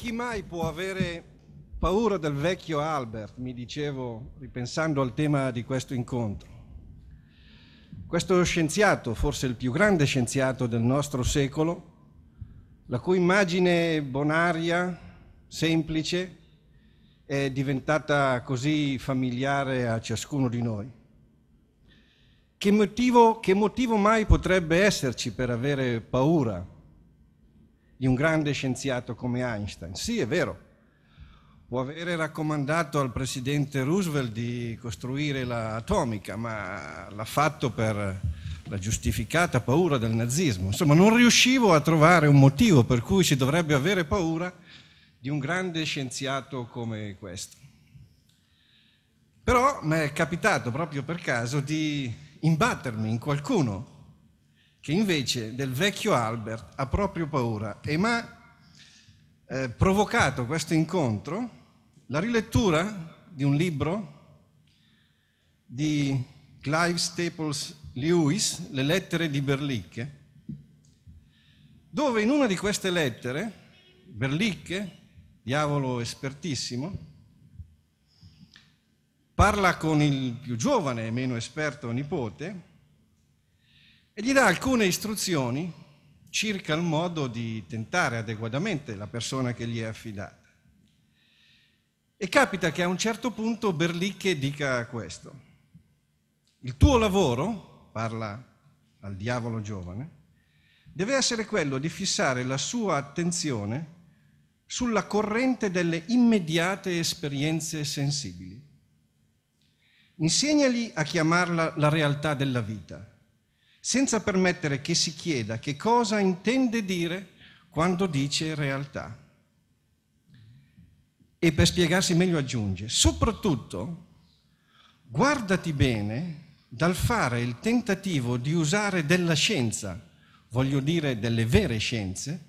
chi mai può avere paura del vecchio Albert, mi dicevo ripensando al tema di questo incontro. Questo scienziato, forse il più grande scienziato del nostro secolo, la cui immagine bonaria, semplice, è diventata così familiare a ciascuno di noi. Che motivo, che motivo mai potrebbe esserci per avere paura di un grande scienziato come Einstein. Sì, è vero. Può avere raccomandato al presidente Roosevelt di costruire l'atomica, ma l'ha fatto per la giustificata paura del nazismo. Insomma, non riuscivo a trovare un motivo per cui si dovrebbe avere paura di un grande scienziato come questo. Però mi è capitato proprio per caso di imbattermi in qualcuno che invece del vecchio Albert ha proprio paura e mi ha eh, provocato questo incontro la rilettura di un libro di Clive Staples Lewis, Le lettere di Berlicche, dove in una di queste lettere Berlicche, diavolo espertissimo, parla con il più giovane e meno esperto nipote e gli dà alcune istruzioni circa il modo di tentare adeguatamente la persona che gli è affidata. E capita che a un certo punto Berlicche dica questo. Il tuo lavoro, parla al diavolo giovane, deve essere quello di fissare la sua attenzione sulla corrente delle immediate esperienze sensibili. Insegnali a chiamarla la realtà della vita senza permettere che si chieda che cosa intende dire quando dice realtà. E per spiegarsi meglio aggiunge, soprattutto guardati bene dal fare il tentativo di usare della scienza, voglio dire delle vere scienze,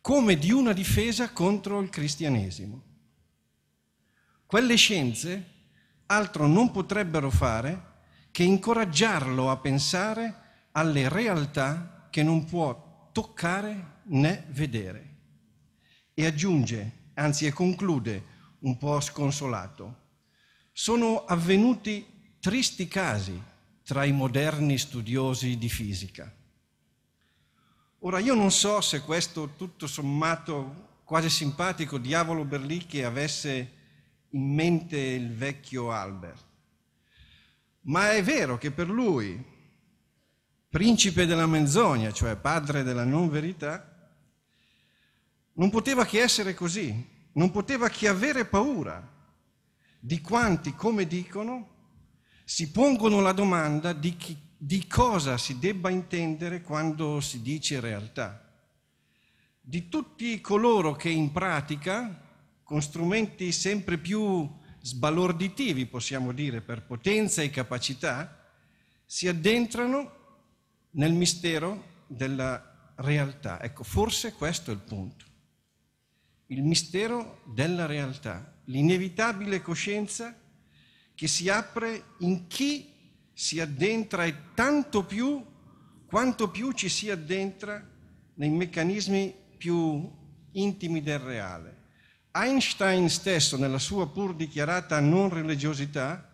come di una difesa contro il cristianesimo. Quelle scienze altro non potrebbero fare che incoraggiarlo a pensare alle realtà che non può toccare né vedere. E aggiunge, anzi e conclude, un po' sconsolato, sono avvenuti tristi casi tra i moderni studiosi di fisica. Ora io non so se questo tutto sommato quasi simpatico diavolo Berlicchi avesse in mente il vecchio Albert, ma è vero che per lui principe della menzogna, cioè padre della non verità, non poteva che essere così, non poteva che avere paura di quanti, come dicono, si pongono la domanda di, chi, di cosa si debba intendere quando si dice realtà. Di tutti coloro che in pratica, con strumenti sempre più sbalorditivi, possiamo dire, per potenza e capacità, si addentrano nel mistero della realtà. Ecco, forse questo è il punto. Il mistero della realtà, l'inevitabile coscienza che si apre in chi si addentra e tanto più quanto più ci si addentra nei meccanismi più intimi del reale. Einstein stesso, nella sua pur dichiarata non religiosità,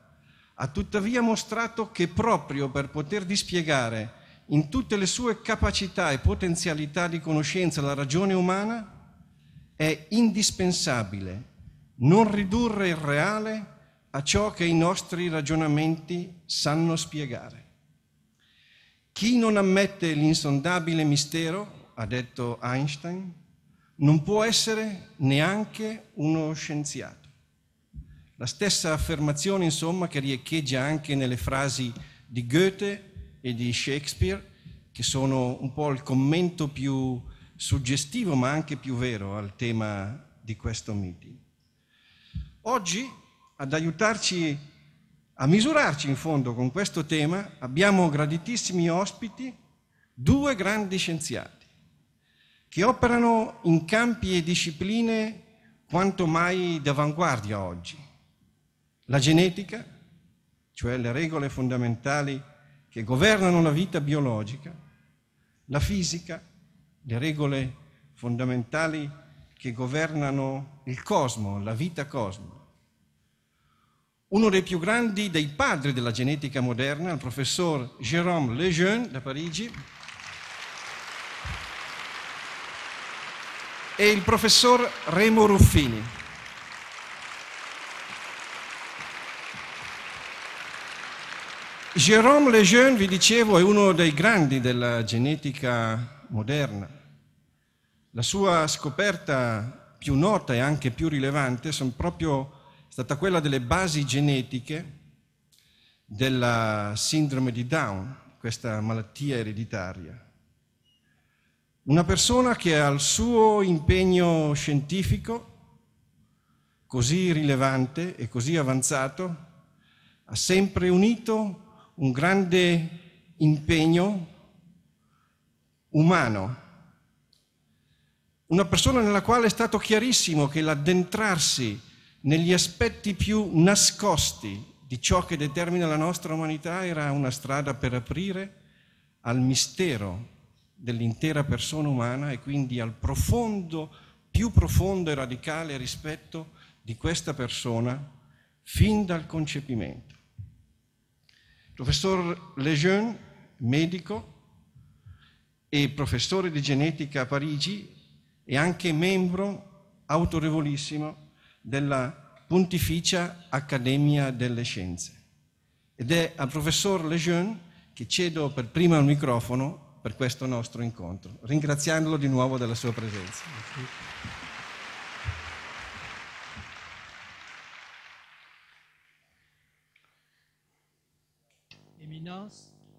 ha tuttavia mostrato che proprio per poter dispiegare in tutte le sue capacità e potenzialità di conoscenza la ragione umana, è indispensabile non ridurre il reale a ciò che i nostri ragionamenti sanno spiegare. Chi non ammette l'insondabile mistero, ha detto Einstein, non può essere neanche uno scienziato. La stessa affermazione, insomma, che riecheggia anche nelle frasi di Goethe e di Shakespeare, che sono un po' il commento più suggestivo ma anche più vero al tema di questo meeting. Oggi, ad aiutarci a misurarci in fondo con questo tema, abbiamo graditissimi ospiti, due grandi scienziati, che operano in campi e discipline quanto mai d'avanguardia oggi. La genetica, cioè le regole fondamentali che governano la vita biologica, la fisica, le regole fondamentali che governano il cosmo, la vita cosmo. Uno dei più grandi dei padri della genetica moderna, il professor Jérôme Lejeune da Parigi, e il professor Remo Ruffini. Jérôme Lejeune, vi dicevo, è uno dei grandi della genetica moderna. La sua scoperta più nota e anche più rilevante sono proprio stata quella delle basi genetiche della sindrome di Down, questa malattia ereditaria. Una persona che al suo impegno scientifico così rilevante e così avanzato ha sempre unito un grande impegno umano. Una persona nella quale è stato chiarissimo che l'addentrarsi negli aspetti più nascosti di ciò che determina la nostra umanità era una strada per aprire al mistero dell'intera persona umana e quindi al profondo, più profondo e radicale rispetto di questa persona fin dal concepimento. Professor Lejeune, medico e professore di genetica a Parigi e anche membro autorevolissimo della Pontificia Accademia delle Scienze. Ed è al professor Lejeune che cedo per prima il microfono per questo nostro incontro, ringraziandolo di nuovo della sua presenza.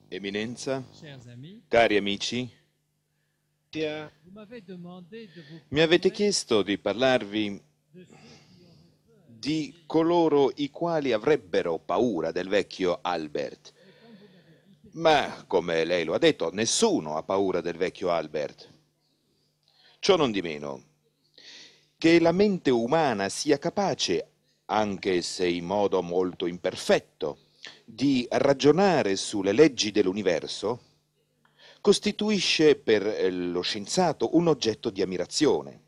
Eminenza, cari amici, mi avete chiesto di parlarvi di coloro i quali avrebbero paura del vecchio Albert. Ma, come lei lo ha detto, nessuno ha paura del vecchio Albert. Ciò non di meno, che la mente umana sia capace, anche se in modo molto imperfetto, di ragionare sulle leggi dell'universo costituisce per eh, lo scienziato un oggetto di ammirazione.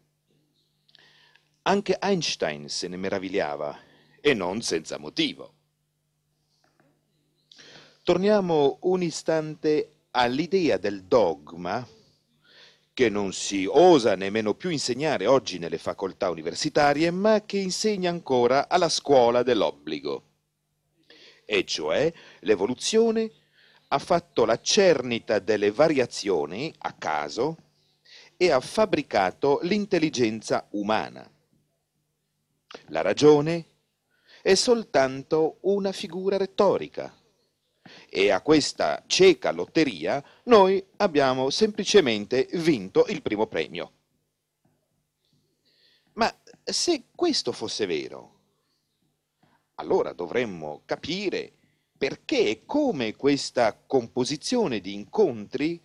Anche Einstein se ne meravigliava, e non senza motivo. Torniamo un istante all'idea del dogma, che non si osa nemmeno più insegnare oggi nelle facoltà universitarie, ma che insegna ancora alla scuola dell'obbligo e cioè l'evoluzione ha fatto la cernita delle variazioni a caso e ha fabbricato l'intelligenza umana. La ragione è soltanto una figura retorica e a questa cieca lotteria noi abbiamo semplicemente vinto il primo premio. Ma se questo fosse vero, allora dovremmo capire perché e come questa composizione di incontri,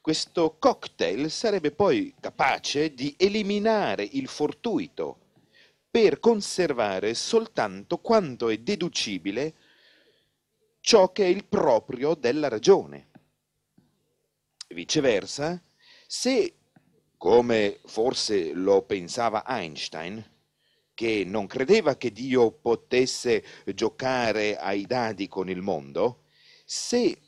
questo cocktail sarebbe poi capace di eliminare il fortuito per conservare soltanto quanto è deducibile ciò che è il proprio della ragione. Viceversa, se, come forse lo pensava Einstein, che non credeva che Dio potesse giocare ai dadi con il mondo, se,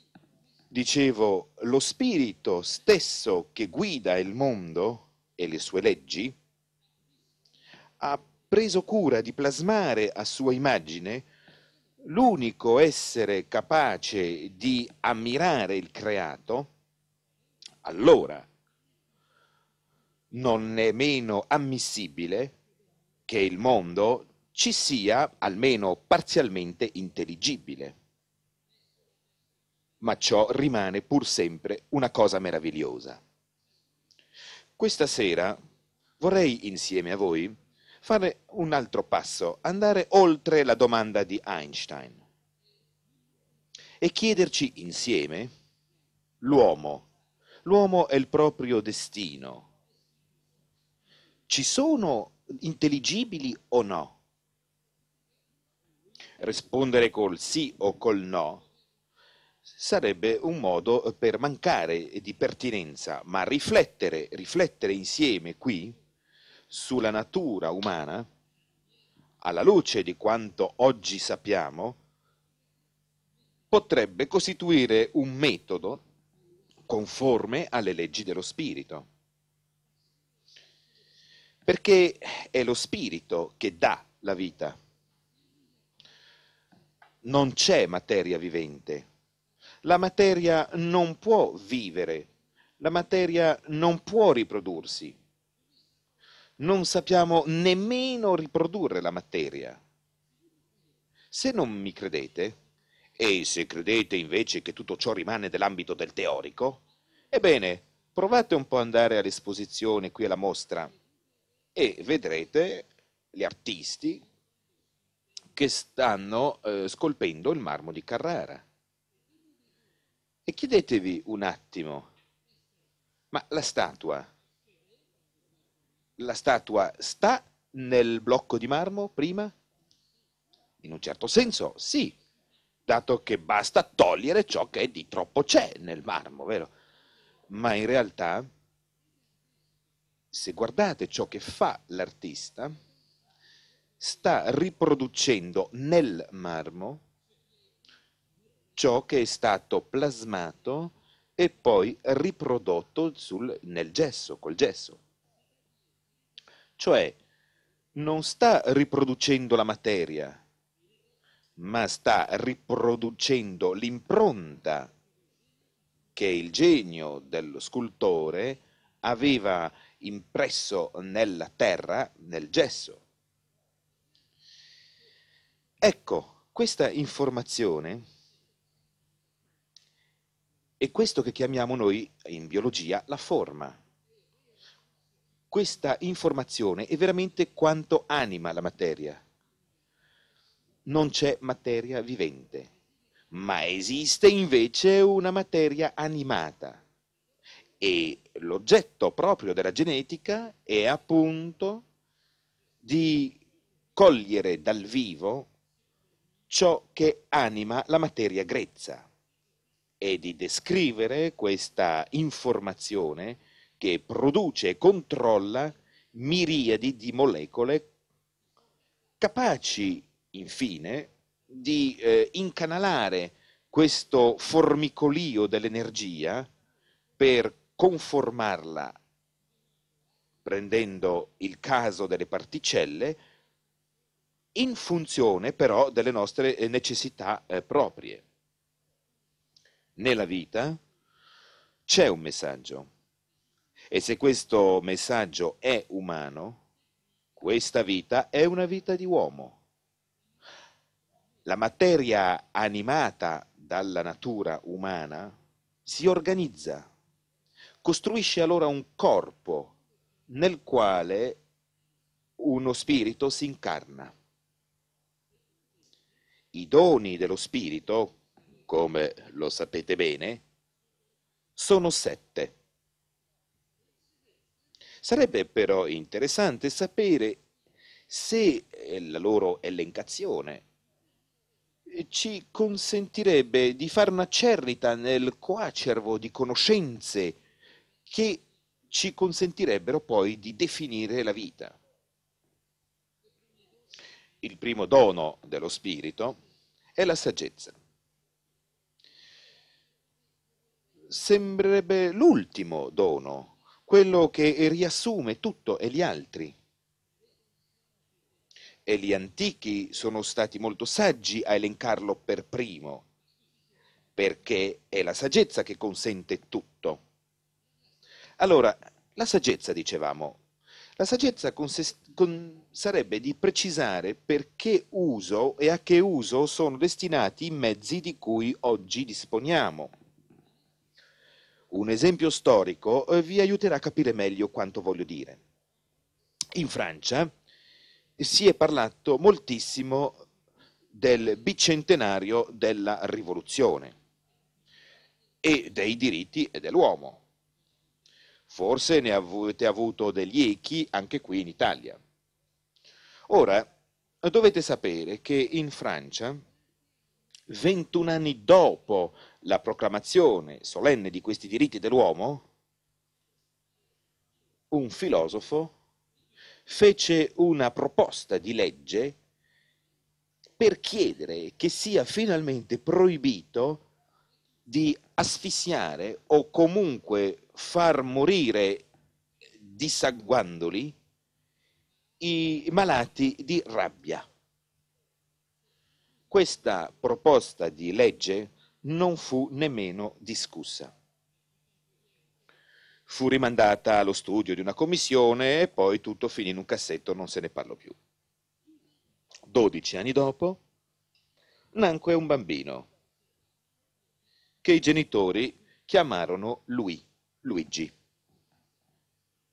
dicevo, lo spirito stesso che guida il mondo e le sue leggi, ha preso cura di plasmare a sua immagine l'unico essere capace di ammirare il creato, allora non è meno ammissibile che il mondo ci sia almeno parzialmente intelligibile. Ma ciò rimane pur sempre una cosa meravigliosa. Questa sera vorrei insieme a voi fare un altro passo, andare oltre la domanda di Einstein e chiederci insieme l'uomo, l'uomo è il proprio destino. Ci sono intelligibili o no? Rispondere col sì o col no sarebbe un modo per mancare di pertinenza, ma riflettere, riflettere insieme qui sulla natura umana, alla luce di quanto oggi sappiamo, potrebbe costituire un metodo conforme alle leggi dello spirito perché è lo spirito che dà la vita. Non c'è materia vivente. La materia non può vivere, la materia non può riprodursi. Non sappiamo nemmeno riprodurre la materia. Se non mi credete, e se credete invece che tutto ciò rimane nell'ambito del teorico, ebbene, provate un po' ad andare all'esposizione qui alla mostra e vedrete gli artisti che stanno eh, scolpendo il marmo di Carrara. E chiedetevi un attimo, ma la statua, la statua sta nel blocco di marmo prima? In un certo senso sì, dato che basta togliere ciò che di troppo c'è nel marmo, vero? Ma in realtà se guardate ciò che fa l'artista, sta riproducendo nel marmo ciò che è stato plasmato e poi riprodotto sul, nel gesso, col gesso. Cioè, non sta riproducendo la materia, ma sta riproducendo l'impronta che il genio dello scultore aveva impresso nella terra, nel gesso. Ecco, questa informazione è questo che chiamiamo noi in biologia la forma. Questa informazione è veramente quanto anima la materia. Non c'è materia vivente, ma esiste invece una materia animata e l'oggetto proprio della genetica è appunto di cogliere dal vivo ciò che anima la materia grezza e di descrivere questa informazione che produce e controlla miriadi di molecole capaci infine di eh, incanalare questo formicolio dell'energia per conformarla prendendo il caso delle particelle in funzione però delle nostre eh, necessità eh, proprie. Nella vita c'è un messaggio e se questo messaggio è umano, questa vita è una vita di uomo. La materia animata dalla natura umana si organizza Costruisce allora un corpo nel quale uno spirito si incarna. I doni dello spirito, come lo sapete bene, sono sette. Sarebbe però interessante sapere se eh, la loro elencazione eh, ci consentirebbe di fare una cerrita nel coacervo di conoscenze che ci consentirebbero poi di definire la vita. Il primo dono dello spirito è la saggezza. Sembrerebbe l'ultimo dono, quello che riassume tutto e gli altri. E gli antichi sono stati molto saggi a elencarlo per primo, perché è la saggezza che consente tutto allora, la saggezza, dicevamo, la saggezza consist- con- sarebbe di precisare perché uso e a che uso sono destinati i mezzi di cui oggi disponiamo. Un esempio storico eh, vi aiuterà a capire meglio quanto voglio dire. In Francia eh, si è parlato moltissimo del bicentenario della rivoluzione e dei diritti dell'uomo Forse ne avete avuto degli echi anche qui in Italia. Ora, dovete sapere che in Francia, 21 anni dopo la proclamazione solenne di questi diritti dell'uomo, un filosofo fece una proposta di legge per chiedere che sia finalmente proibito di asfissiare o comunque far morire dissanguandoli i malati di rabbia. Questa proposta di legge non fu nemmeno discussa. Fu rimandata allo studio di una commissione e poi tutto finì in un cassetto, non se ne parlò più. Dodici anni dopo nacque un bambino che i genitori chiamarono lui. Luigi.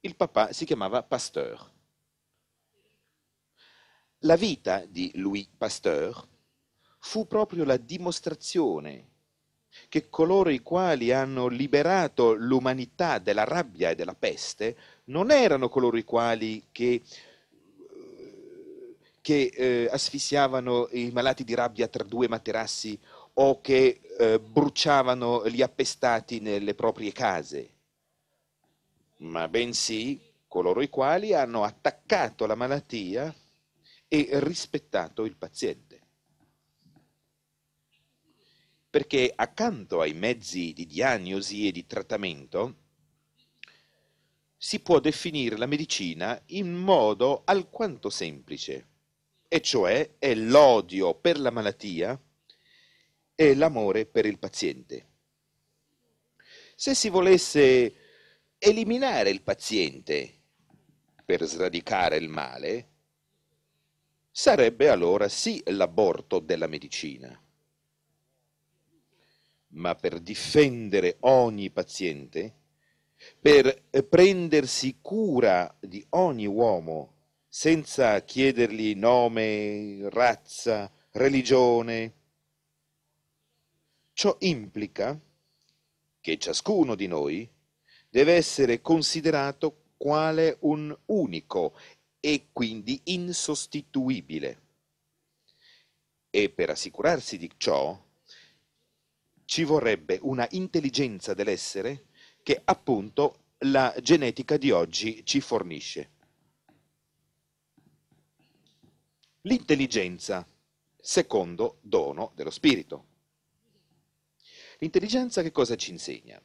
Il papà si chiamava Pasteur. La vita di Louis Pasteur fu proprio la dimostrazione che coloro i quali hanno liberato l'umanità dalla rabbia e della peste non erano coloro i quali che, eh, che eh, asfissiavano i malati di rabbia tra due materassi o che eh, bruciavano gli appestati nelle proprie case ma bensì coloro i quali hanno attaccato la malattia e rispettato il paziente. Perché accanto ai mezzi di diagnosi e di trattamento si può definire la medicina in modo alquanto semplice, e cioè è l'odio per la malattia e l'amore per il paziente. Se si volesse eliminare il paziente per sradicare il male, sarebbe allora sì l'aborto della medicina. Ma per difendere ogni paziente, per prendersi cura di ogni uomo senza chiedergli nome, razza, religione, ciò implica che ciascuno di noi deve essere considerato quale un unico e quindi insostituibile. E per assicurarsi di ciò ci vorrebbe una intelligenza dell'essere che appunto la genetica di oggi ci fornisce. L'intelligenza, secondo dono dello spirito. L'intelligenza che cosa ci insegna?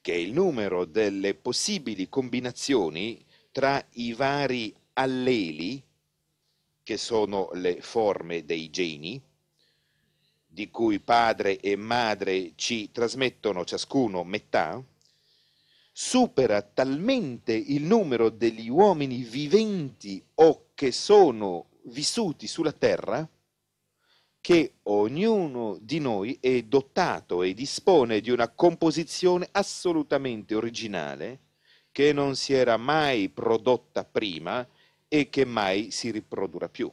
che è il numero delle possibili combinazioni tra i vari alleli, che sono le forme dei geni, di cui padre e madre ci trasmettono ciascuno metà, supera talmente il numero degli uomini viventi o che sono vissuti sulla Terra, che ognuno di noi è dotato e dispone di una composizione assolutamente originale che non si era mai prodotta prima e che mai si riprodurrà più.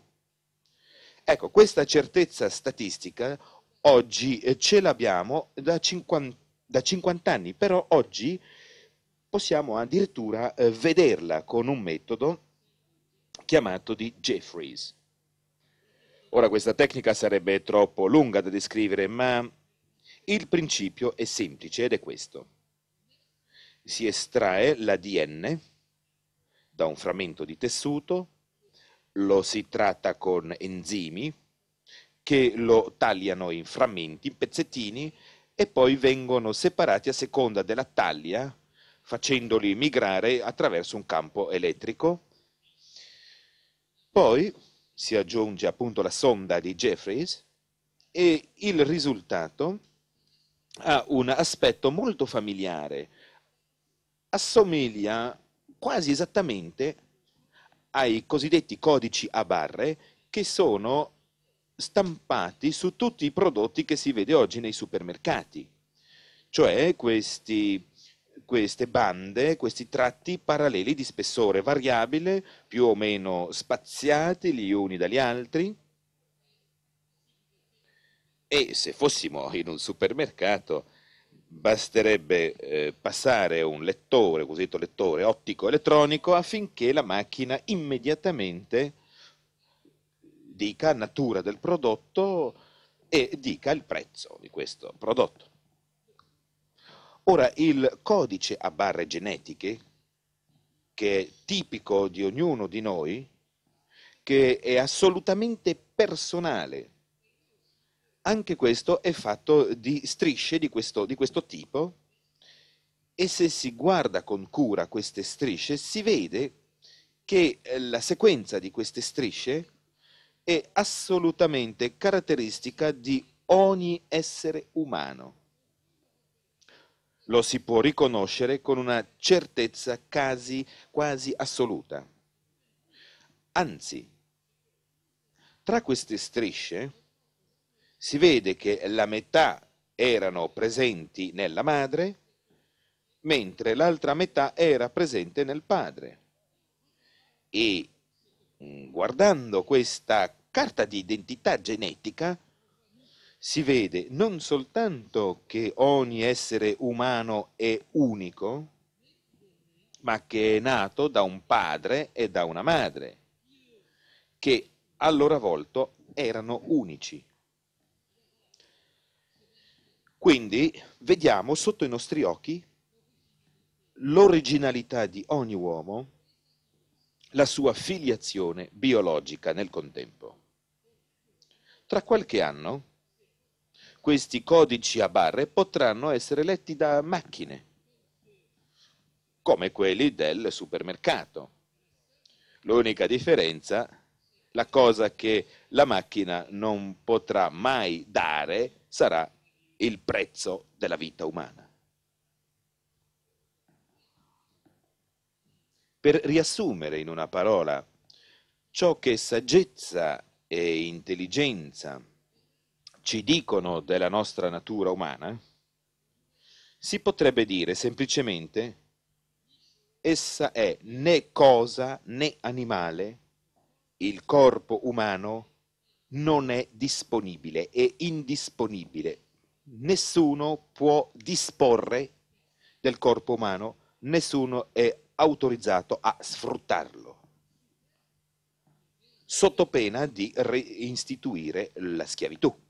Ecco, questa certezza statistica oggi eh, ce l'abbiamo da 50, da 50 anni, però oggi possiamo addirittura eh, vederla con un metodo chiamato di Jeffries. Ora questa tecnica sarebbe troppo lunga da descrivere, ma il principio è semplice ed è questo. Si estrae l'ADN da un frammento di tessuto, lo si tratta con enzimi che lo tagliano in frammenti, in pezzettini, e poi vengono separati a seconda della taglia, facendoli migrare attraverso un campo elettrico. Poi si aggiunge appunto la sonda di Jeffries e il risultato ha un aspetto molto familiare, assomiglia quasi esattamente ai cosiddetti codici a barre che sono stampati su tutti i prodotti che si vede oggi nei supermercati. Cioè questi queste bande, questi tratti paralleli di spessore variabile, più o meno spaziati gli uni dagli altri. E se fossimo in un supermercato, basterebbe eh, passare un lettore, cosiddetto lettore ottico elettronico, affinché la macchina immediatamente dica natura del prodotto e dica il prezzo di questo prodotto. Ora, il codice a barre genetiche, che è tipico di ognuno di noi, che è assolutamente personale, anche questo è fatto di strisce di questo, di questo tipo e se si guarda con cura queste strisce si vede che eh, la sequenza di queste strisce è assolutamente caratteristica di ogni essere umano lo si può riconoscere con una certezza quasi, quasi assoluta. Anzi, tra queste strisce si vede che la metà erano presenti nella madre, mentre l'altra metà era presente nel padre. E mm, guardando questa carta di identità genetica, si vede non soltanto che ogni essere umano è unico, ma che è nato da un padre e da una madre, che a loro volta erano unici. Quindi vediamo sotto i nostri occhi l'originalità di ogni uomo, la sua filiazione biologica nel contempo. Tra qualche anno questi codici a barre potranno essere letti da macchine, come quelli del supermercato. L'unica differenza, la cosa che la macchina non potrà mai dare sarà il prezzo della vita umana. Per riassumere in una parola ciò che saggezza e intelligenza ci dicono della nostra natura umana, si potrebbe dire semplicemente essa è né cosa né animale, il corpo umano non è disponibile, è indisponibile. Nessuno può disporre del corpo umano, nessuno è autorizzato a sfruttarlo, sotto pena di istituire la schiavitù.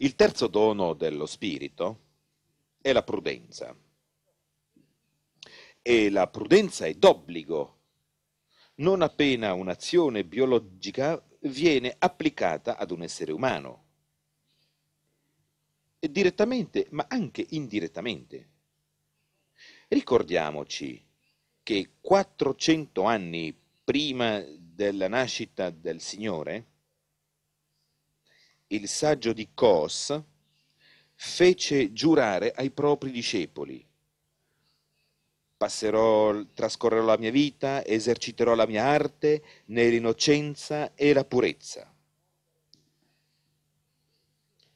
Il terzo dono dello spirito è la prudenza. E la prudenza è d'obbligo, non appena un'azione biologica viene applicata ad un essere umano, direttamente ma anche indirettamente. Ricordiamoci che 400 anni prima della nascita del Signore, il saggio di Cos, fece giurare ai propri discepoli, passerò, trascorrerò la mia vita, eserciterò la mia arte nell'innocenza e la purezza.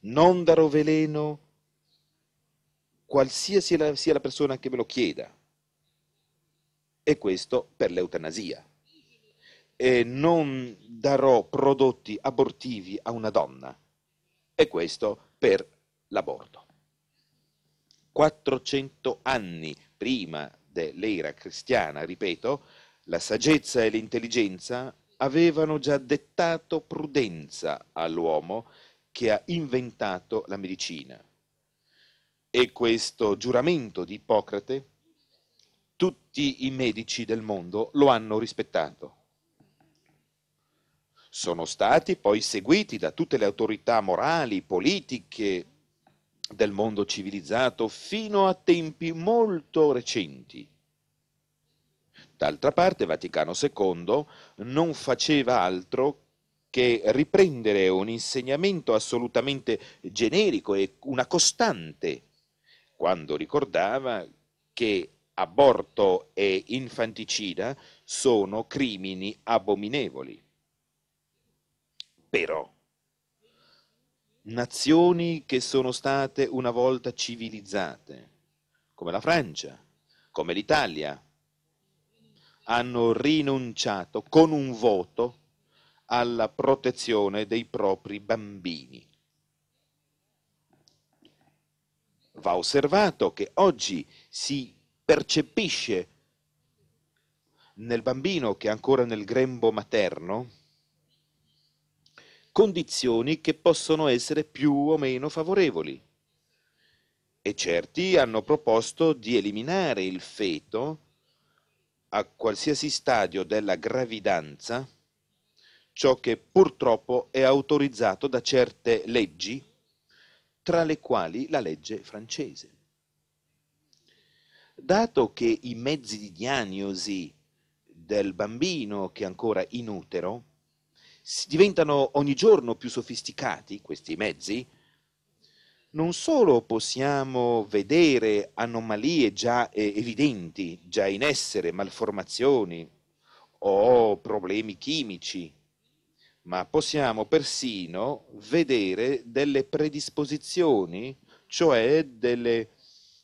Non darò veleno qualsiasi la, sia la persona che me lo chieda, e questo per l'eutanasia. E non darò prodotti abortivi a una donna, e questo per l'aborto. 400 anni prima dell'era cristiana, ripeto, la saggezza e l'intelligenza avevano già dettato prudenza all'uomo che ha inventato la medicina. E questo giuramento di Ippocrate tutti i medici del mondo lo hanno rispettato sono stati poi seguiti da tutte le autorità morali, politiche del mondo civilizzato fino a tempi molto recenti. D'altra parte Vaticano II non faceva altro che riprendere un insegnamento assolutamente generico e una costante quando ricordava che aborto e infanticida sono crimini abominevoli però nazioni che sono state una volta civilizzate, come la Francia, come l'Italia, hanno rinunciato con un voto alla protezione dei propri bambini. Va osservato che oggi si percepisce nel bambino che è ancora nel grembo materno condizioni che possono essere più o meno favorevoli. E certi hanno proposto di eliminare il feto a qualsiasi stadio della gravidanza, ciò che purtroppo è autorizzato da certe leggi, tra le quali la legge francese. Dato che i mezzi di diagnosi del bambino che è ancora in utero diventano ogni giorno più sofisticati questi mezzi, non solo possiamo vedere anomalie già eh, evidenti, già in essere, malformazioni o problemi chimici, ma possiamo persino vedere delle predisposizioni, cioè delle,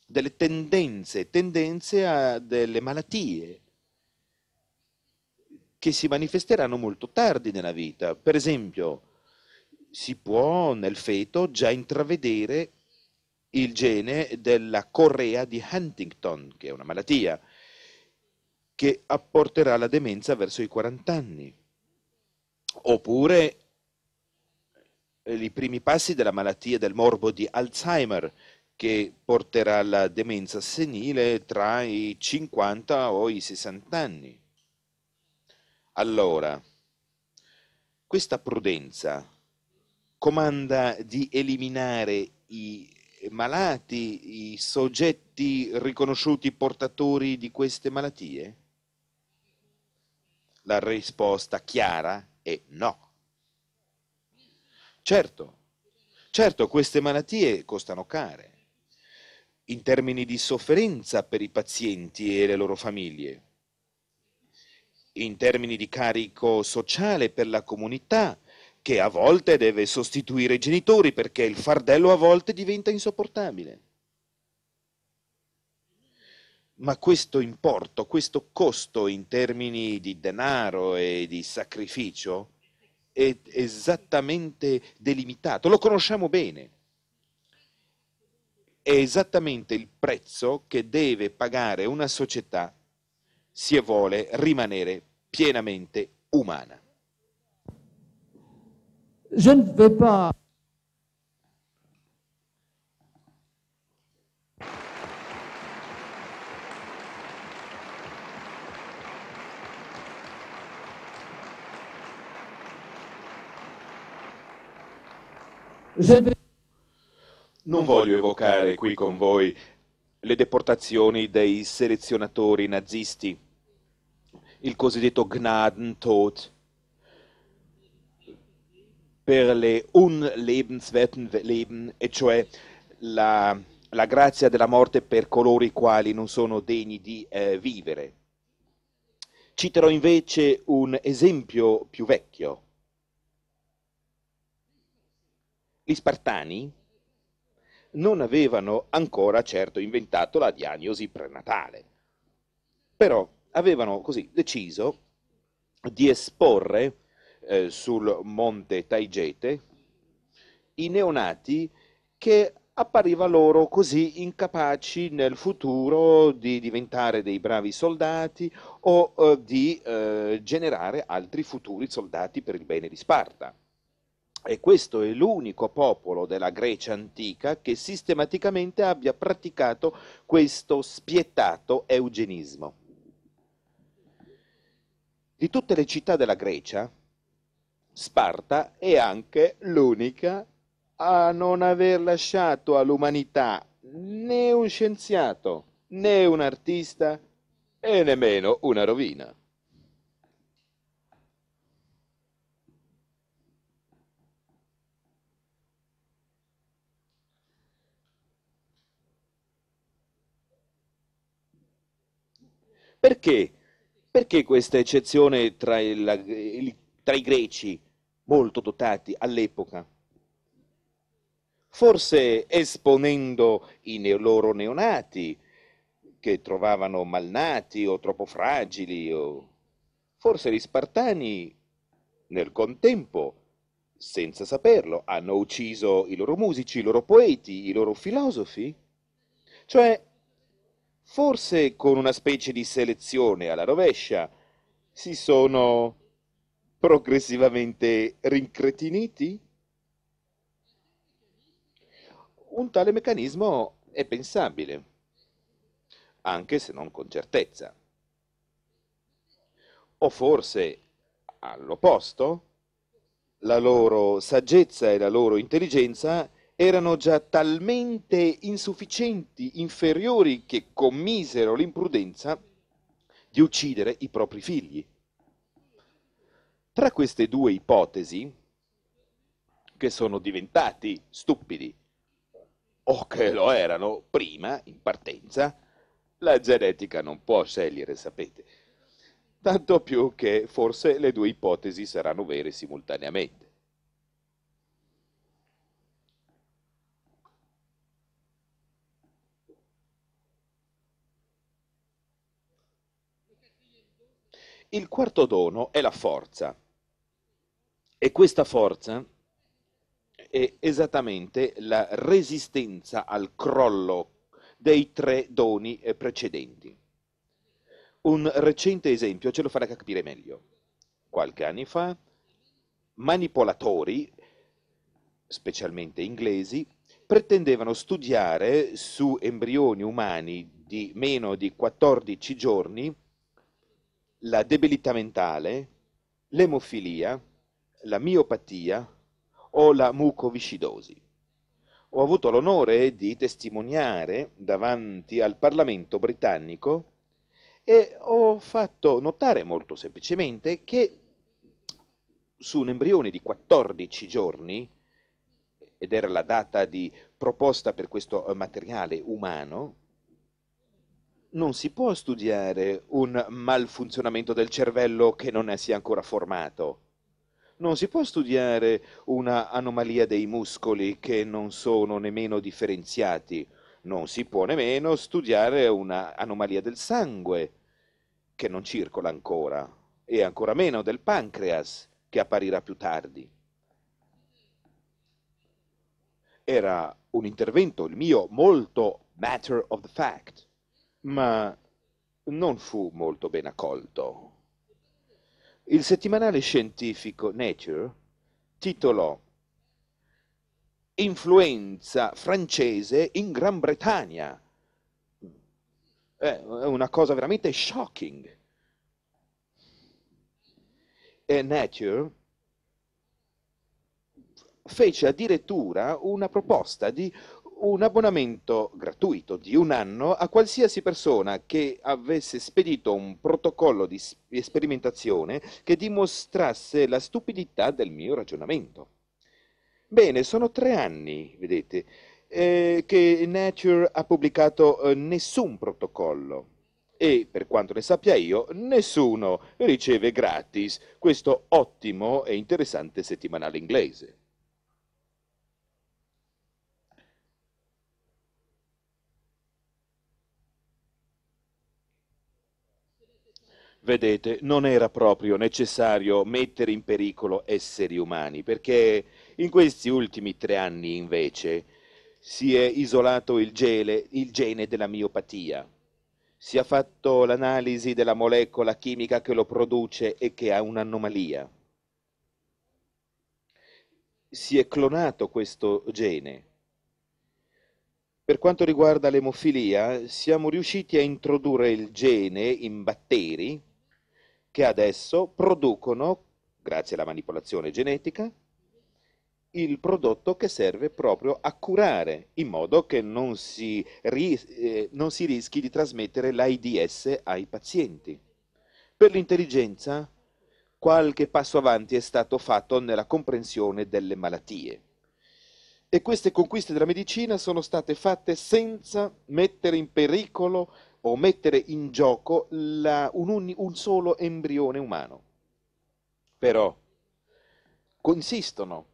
delle tendenze, tendenze a delle malattie, che si manifesteranno molto tardi nella vita. Per esempio, si può nel feto già intravedere il gene della correa di Huntington, che è una malattia che apporterà la demenza verso i 40 anni. Oppure eh, i primi passi della malattia del morbo di Alzheimer, che porterà alla demenza senile tra i 50 o i 60 anni. Allora, questa prudenza comanda di eliminare i malati, i soggetti riconosciuti portatori di queste malattie? La risposta chiara è no. Certo, certo, queste malattie costano care in termini di sofferenza per i pazienti e le loro famiglie in termini di carico sociale per la comunità, che a volte deve sostituire i genitori perché il fardello a volte diventa insopportabile. Ma questo importo, questo costo in termini di denaro e di sacrificio è esattamente delimitato, lo conosciamo bene. È esattamente il prezzo che deve pagare una società se vuole rimanere pienamente umana. Je ne vais pas Non voglio evocare qui con voi le deportazioni dei selezionatori nazisti il cosiddetto Gnadentod per le unlebenswerten Leben, e cioè la, la, grazia della morte per coloro i quali non sono degni di eh, vivere. Citerò invece un esempio più vecchio. Gli Spartani non avevano ancora certo inventato la diagnosi prenatale, però avevano così deciso di esporre eh, sul monte Taigete i neonati che appariva loro così incapaci nel futuro di diventare dei bravi soldati o eh, di eh, generare altri futuri soldati per il bene di Sparta. E questo è l'unico popolo della Grecia antica che sistematicamente abbia praticato questo spietato eugenismo. Di tutte le città della Grecia, Sparta è anche l'unica a non aver lasciato all'umanità né un scienziato, né un artista e nemmeno una rovina. Perché perché questa eccezione tra, il, tra i greci, molto dotati all'epoca? Forse esponendo i ne loro neonati, che trovavano malnati o troppo fragili, o... forse gli spartani nel contempo, senza saperlo, hanno ucciso i loro musici, i loro poeti, i loro filosofi? Cioè, forse con una specie di selezione alla rovescia, si sono progressivamente rincretiniti? Un tale meccanismo è pensabile, anche se non con certezza. O forse, all'opposto, la loro saggezza e la loro intelligenza erano già talmente insufficienti, inferiori, che commisero l'imprudenza di uccidere i propri figli. Tra queste due ipotesi, che sono diventati stupidi, o che lo erano prima, in partenza, la genetica non può scegliere, sapete. Tanto più che forse le due ipotesi saranno vere simultaneamente. Il quarto dono è la forza e questa forza è esattamente la resistenza al crollo dei tre doni eh, precedenti. Un recente esempio ce lo farà capire meglio. Qualche anno fa, manipolatori, specialmente inglesi, pretendevano studiare su embrioni umani di meno di 14 giorni la debilità mentale, l'emofilia, la miopatia o la mucoviscidosi. Ho avuto l'onore di testimoniare davanti al Parlamento britannico e ho fatto notare molto semplicemente che su un embrione di 14 giorni, ed era la data di proposta per questo eh, materiale umano, non si può studiare un malfunzionamento del cervello che non è sia ancora formato. Non si può studiare una anomalia dei muscoli che non sono nemmeno differenziati. Non si può nemmeno studiare una anomalia del sangue che non circola ancora e ancora meno del pancreas che apparirà più tardi. Era un intervento, il mio, molto matter of the fact ma non fu molto ben accolto. Il settimanale scientifico Nature titolò Influenza francese in Gran Bretagna. È eh, una cosa veramente shocking. E Nature fece addirittura una proposta di un abbonamento gratuito di un anno a qualsiasi persona che avesse spedito un protocollo di sperimentazione che dimostrasse la stupidità del mio ragionamento. Bene, sono tre anni, vedete, eh, che Nature ha pubblicato eh, nessun protocollo e, per quanto ne sappia io, nessuno riceve gratis questo ottimo e interessante settimanale inglese. vedete, non era proprio necessario mettere in pericolo esseri umani, perché in questi ultimi tre anni invece si è isolato il, gele, il gene della miopatia, si è fatto l'analisi della molecola chimica che lo produce e che ha un'anomalia. Si è clonato questo gene. Per quanto riguarda l'emofilia, siamo riusciti a introdurre il gene in batteri che adesso producono, grazie alla manipolazione genetica, il prodotto che serve proprio a curare, in modo che non si, ri, eh, non si rischi di trasmettere l'AIDS ai pazienti. Per l'intelligenza qualche passo avanti è stato fatto nella comprensione delle malattie. E queste conquiste della medicina sono state fatte senza mettere in pericolo o mettere in gioco la, un, un solo embrione umano. Però consistono,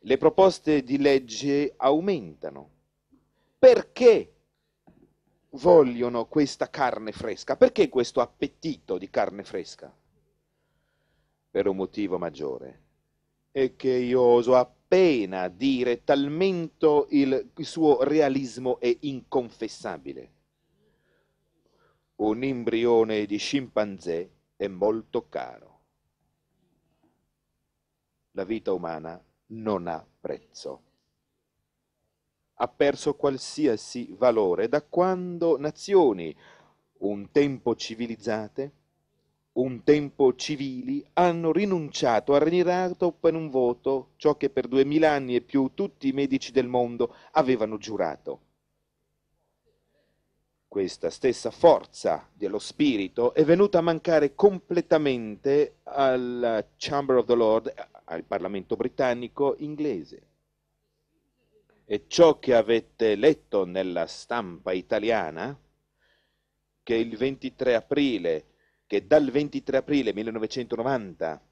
le proposte di legge aumentano. Perché vogliono questa carne fresca? Perché questo appetito di carne fresca? Per un motivo maggiore. E che io oso appena dire, talmente il suo realismo è inconfessabile un embrione di scimpanzé è molto caro. La vita umana non ha prezzo. Ha perso qualsiasi valore da quando nazioni, un tempo civilizzate, un tempo civili, hanno rinunciato a renirato per un voto ciò che per duemila anni e più tutti i medici del mondo avevano giurato questa stessa forza dello spirito è venuta a mancare completamente al Chamber of the Lord, al Parlamento britannico inglese. E ciò che avete letto nella stampa italiana, che, il 23 aprile, che dal 23 aprile 1990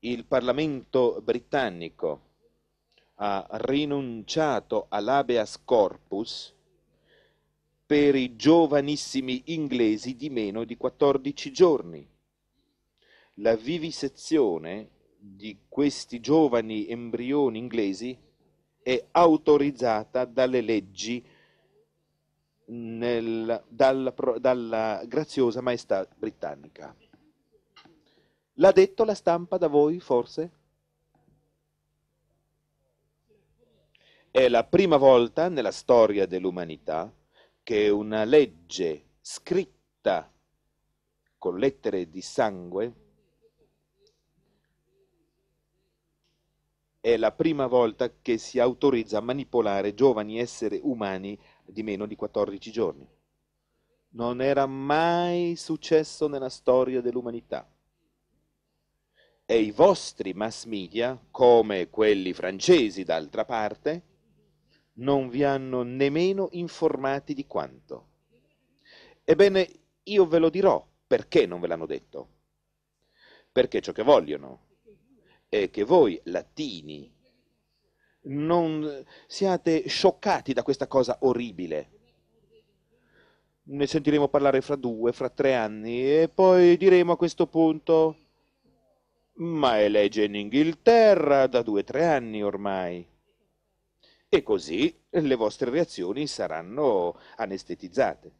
il Parlamento britannico ha rinunciato all'habeas corpus, per i giovanissimi inglesi di meno di 14 giorni. La vivisezione di questi giovani embrioni inglesi è autorizzata dalle leggi nel, dalla, dalla graziosa maestà britannica. L'ha detto la stampa da voi, forse? È la prima volta nella storia dell'umanità che una legge scritta con lettere di sangue è la prima volta che si autorizza a manipolare giovani esseri umani di meno di 14 giorni. Non era mai successo nella storia dell'umanità. E i vostri mass media, come quelli francesi d'altra parte, non vi hanno nemmeno informati di quanto. Ebbene, io ve lo dirò perché non ve l'hanno detto. Perché ciò che vogliono è che voi, latini, non siate scioccati da questa cosa orribile. Ne sentiremo parlare fra due, fra tre anni e poi diremo a questo punto, ma è legge in Inghilterra da due tre anni ormai e così le vostre reazioni saranno anestetizzate.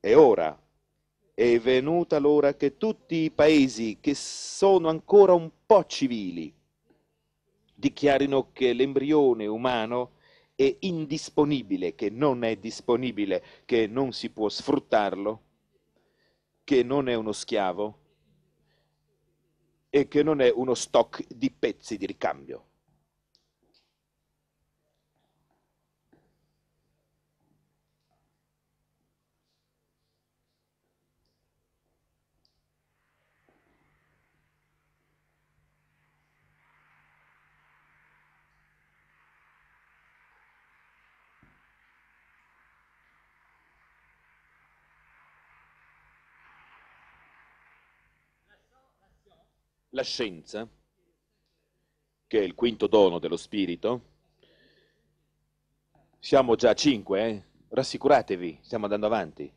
E ora è venuta l'ora che tutti i paesi che sono ancora un po' civili dichiarino che l'embrione umano è indisponibile, che non è disponibile, che non si può sfruttarlo, che non è uno schiavo, e che non è uno stock di pezzi di ricambio. la scienza, che è il quinto dono dello spirito, siamo già a cinque, eh? rassicuratevi, stiamo andando avanti.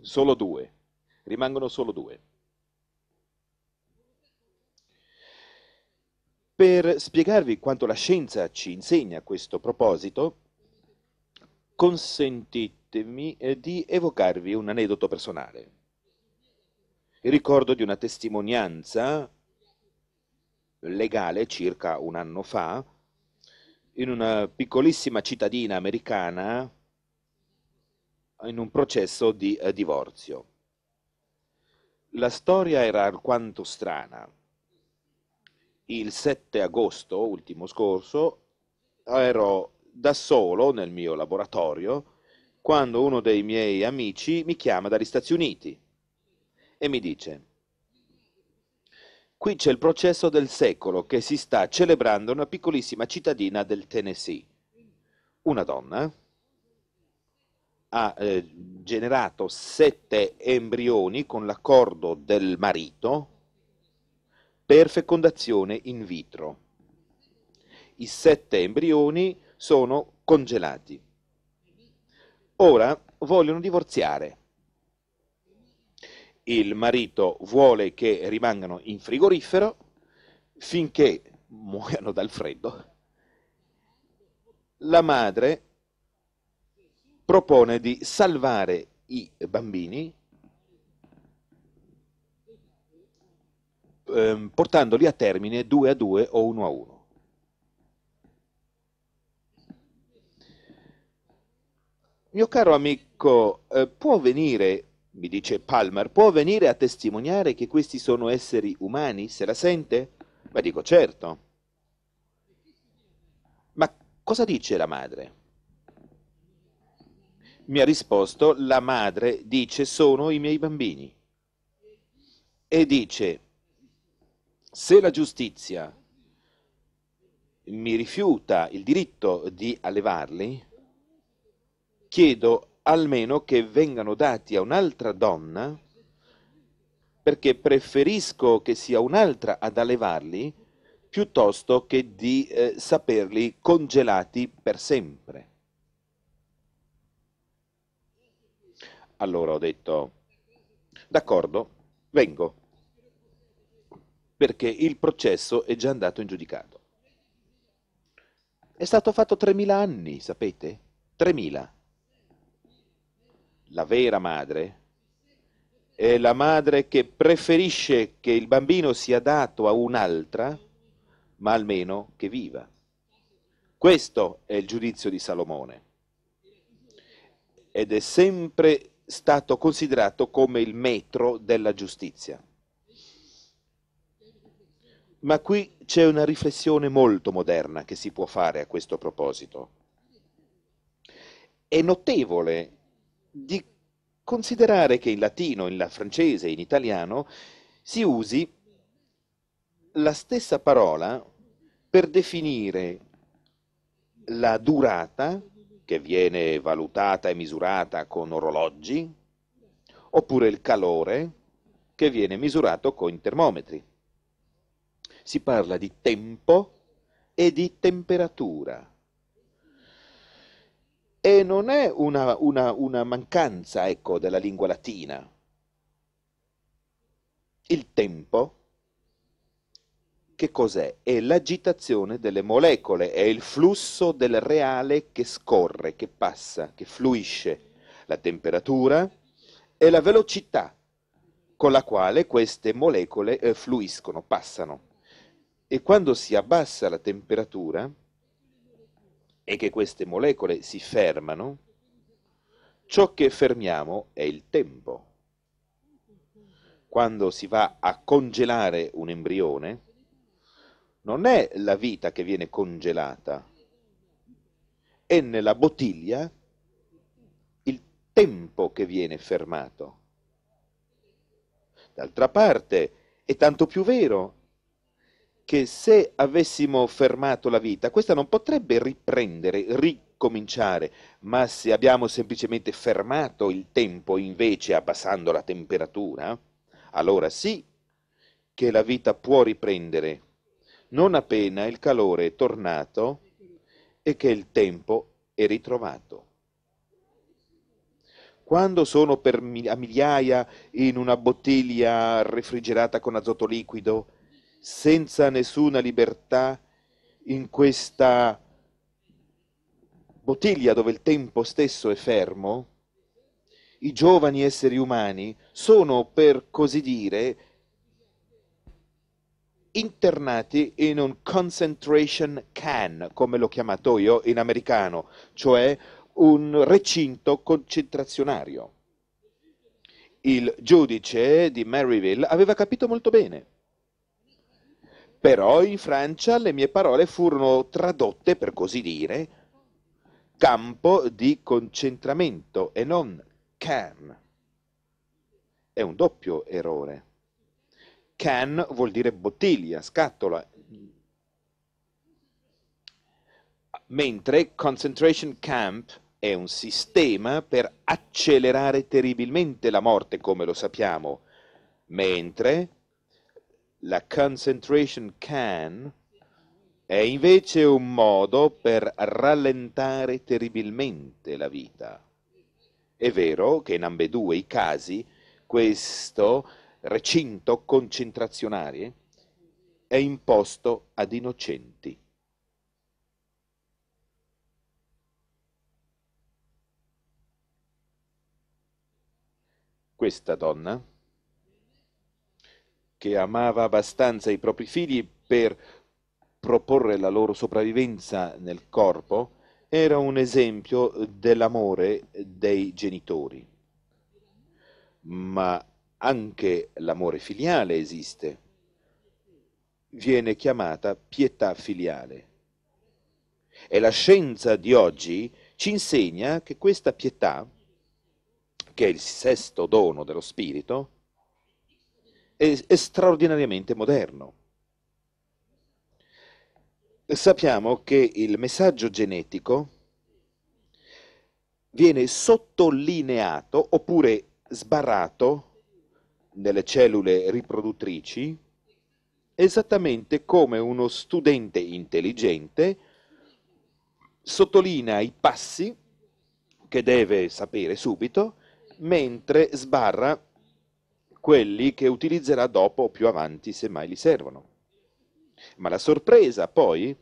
Solo due, rimangono solo due. Per spiegarvi quanto la scienza ci insegna a questo proposito, consentitemi eh, di evocarvi un aneddoto personale il ricordo di una testimonianza legale circa un anno fa in una piccolissima cittadina americana in un processo di eh, divorzio. La storia era alquanto strana. Il 7 agosto ultimo scorso ero da solo nel mio laboratorio quando uno dei miei amici mi chiama dagli Stati Uniti e mi dice, qui c'è il processo del secolo che si sta celebrando in una piccolissima cittadina del Tennessee. Una donna ha eh, generato sette embrioni con l'accordo del marito per fecondazione in vitro. I sette embrioni sono congelati. Ora vogliono divorziare il marito vuole che rimangano in frigorifero finché muoiano dal freddo, la madre propone di salvare i bambini ehm, portandoli a termine due a due o uno a uno. Mio caro amico, eh, può venire mi dice Palmer, può venire a testimoniare che questi sono esseri umani? Se la sente? Ma dico certo. Ma cosa dice la madre? Mi ha risposto, la madre dice sono i miei bambini. E dice, se la giustizia mi rifiuta il diritto di allevarli, chiedo almeno che vengano dati a un'altra donna, perché preferisco che sia un'altra ad allevarli, piuttosto che di eh, saperli congelati per sempre. Allora ho detto, d'accordo, vengo, perché il processo è già andato in giudicato. È stato fatto 3.000 anni, sapete? 3.000 la vera madre, è la madre che preferisce che il bambino sia dato a un'altra, ma almeno che viva. Questo è il giudizio di Salomone ed è sempre stato considerato come il metro della giustizia. Ma qui c'è una riflessione molto moderna che si può fare a questo proposito. È notevole di considerare che in latino, in francese e in italiano si usi la stessa parola per definire la durata che viene valutata e misurata con orologi, oppure il calore che viene misurato con termometri. Si parla di tempo e di temperatura e non è una, una, una mancanza ecco, della lingua latina. Il tempo, che cos'è? È l'agitazione delle molecole, è il flusso del reale che scorre, che passa, che fluisce. La temperatura è la velocità con la quale queste molecole eh, fluiscono, passano. E quando si abbassa la temperatura, e che queste molecole si fermano, ciò che fermiamo è il tempo. Quando si va a congelare un embrione, non è la vita che viene congelata, è nella bottiglia il tempo che viene fermato. D'altra parte, è tanto più vero che se avessimo fermato la vita, questa non potrebbe riprendere, ricominciare, ma se abbiamo semplicemente fermato il tempo invece abbassando la temperatura, allora sì che la vita può riprendere, non appena il calore è tornato e che il tempo è ritrovato. Quando sono per mi- a migliaia in una bottiglia refrigerata con azoto liquido, senza nessuna libertà in questa bottiglia dove il tempo stesso è fermo, i giovani esseri umani sono, per così dire, internati in un concentration can, come l'ho chiamato io in americano, cioè un recinto concentrazionario. Il giudice di Maryville aveva capito molto bene però in Francia le mie parole furono tradotte, per così dire, campo di concentramento e non can. È un doppio errore. Can vuol dire bottiglia, scatola, mentre concentration camp è un sistema per accelerare terribilmente la morte, come lo sappiamo, mentre la concentration can è invece un modo per rallentare terribilmente la vita. È vero che in ambedue i casi questo recinto concentrazionario è imposto ad innocenti. Questa donna che amava abbastanza i propri figli per proporre la loro sopravvivenza nel corpo, era un esempio dell'amore dei genitori. Ma anche l'amore filiale esiste. Viene chiamata pietà filiale. E la scienza di oggi ci insegna che questa pietà, che è il sesto dono dello Spirito, è, straordinariamente moderno. Sappiamo che il messaggio genetico viene sottolineato oppure sbarrato nelle cellule riproduttrici esattamente come uno studente intelligente sottolinea i passi che deve sapere subito mentre sbarra quelli che utilizzerà dopo o più avanti se mai gli servono. Ma la sorpresa poi,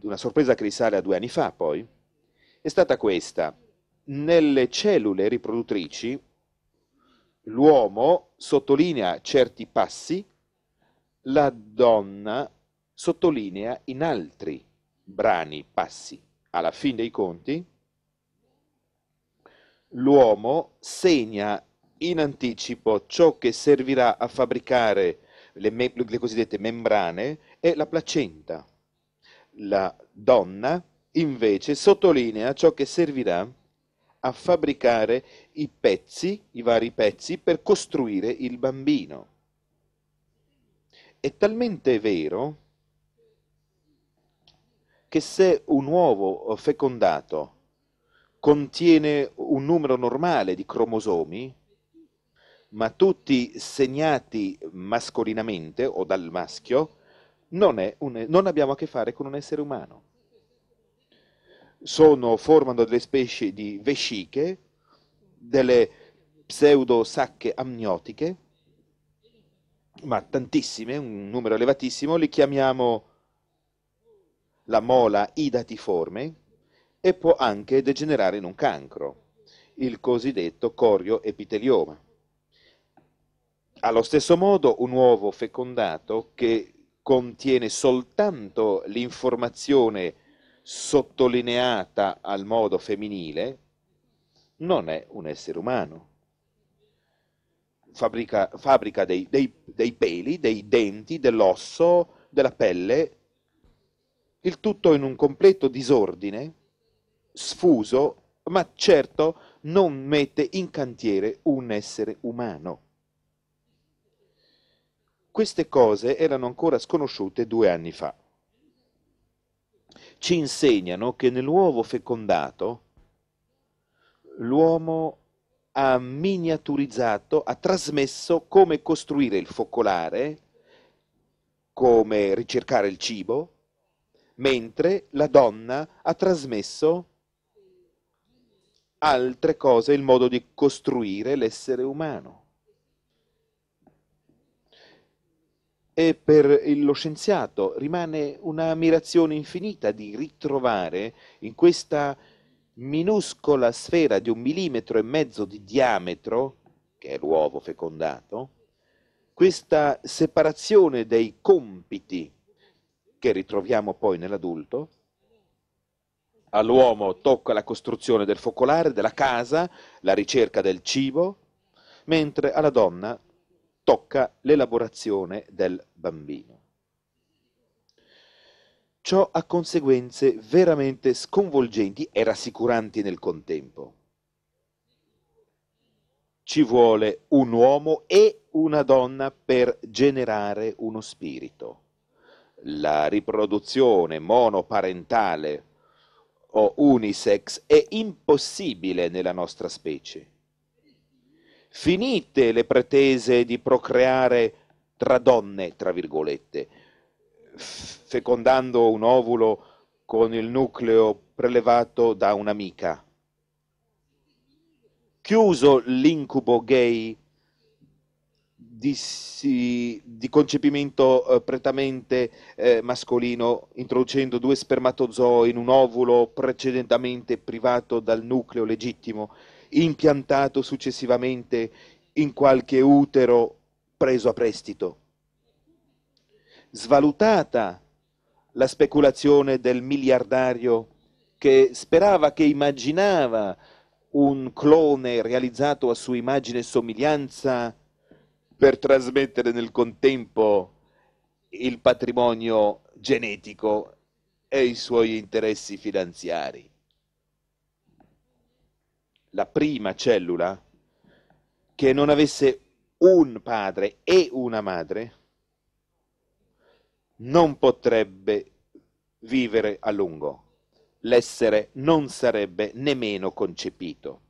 una sorpresa che risale a due anni fa poi, è stata questa. Nelle cellule riproduttrici l'uomo sottolinea certi passi, la donna sottolinea in altri brani, passi. Alla fin dei conti, l'uomo segna in anticipo ciò che servirà a fabbricare le, le cosiddette membrane è la placenta. La donna invece sottolinea ciò che servirà a fabbricare i pezzi, i vari pezzi, per costruire il bambino. È talmente vero che se un uovo fecondato contiene un numero normale di cromosomi, ma tutti segnati mascolinamente o dal maschio, non, un, non abbiamo a che fare con un essere umano. Sono, formano delle specie di vesciche, delle pseudosacche amniotiche, ma tantissime, un numero elevatissimo, li chiamiamo la mola idatiforme e può anche degenerare in un cancro, il cosiddetto corio epitelioma allo stesso modo un uovo fecondato che contiene soltanto l'informazione sottolineata al modo femminile non è un essere umano. Fabbrica, fabbrica dei, dei, dei peli, dei denti, dell'osso, della pelle, il tutto in un completo disordine, sfuso, ma certo non mette in cantiere un essere umano. Queste cose erano ancora sconosciute due anni fa. Ci insegnano che nell'uovo fecondato l'uomo ha miniaturizzato, ha trasmesso come costruire il focolare, come ricercare il cibo, mentre la donna ha trasmesso altre cose, il modo di costruire l'essere umano. E per lo scienziato rimane un'ammirazione infinita di ritrovare in questa minuscola sfera di un millimetro e mezzo di diametro, che è l'uovo fecondato, questa separazione dei compiti che ritroviamo poi nell'adulto, all'uomo tocca la costruzione del focolare, della casa, la ricerca del cibo, mentre alla donna tocca l'elaborazione del bambino. Ciò ha conseguenze veramente sconvolgenti e rassicuranti nel contempo. Ci vuole un uomo e una donna per generare uno spirito. La riproduzione monoparentale o unisex è impossibile nella nostra specie finite le pretese di procreare tra donne, tra virgolette, fecondando un ovulo con il nucleo prelevato da un'amica. Chiuso l'incubo gay di, si, di concepimento eh, prettamente eh, mascolino, introducendo due spermatozoi in un ovulo precedentemente privato dal nucleo legittimo, impiantato successivamente in qualche utero preso a prestito. Svalutata la speculazione del miliardario che sperava che immaginava un clone realizzato a sua immagine e somiglianza per trasmettere nel contempo il patrimonio genetico e i suoi interessi finanziari la prima cellula che non avesse un padre e una madre non potrebbe vivere a lungo, l'essere non sarebbe nemmeno concepito.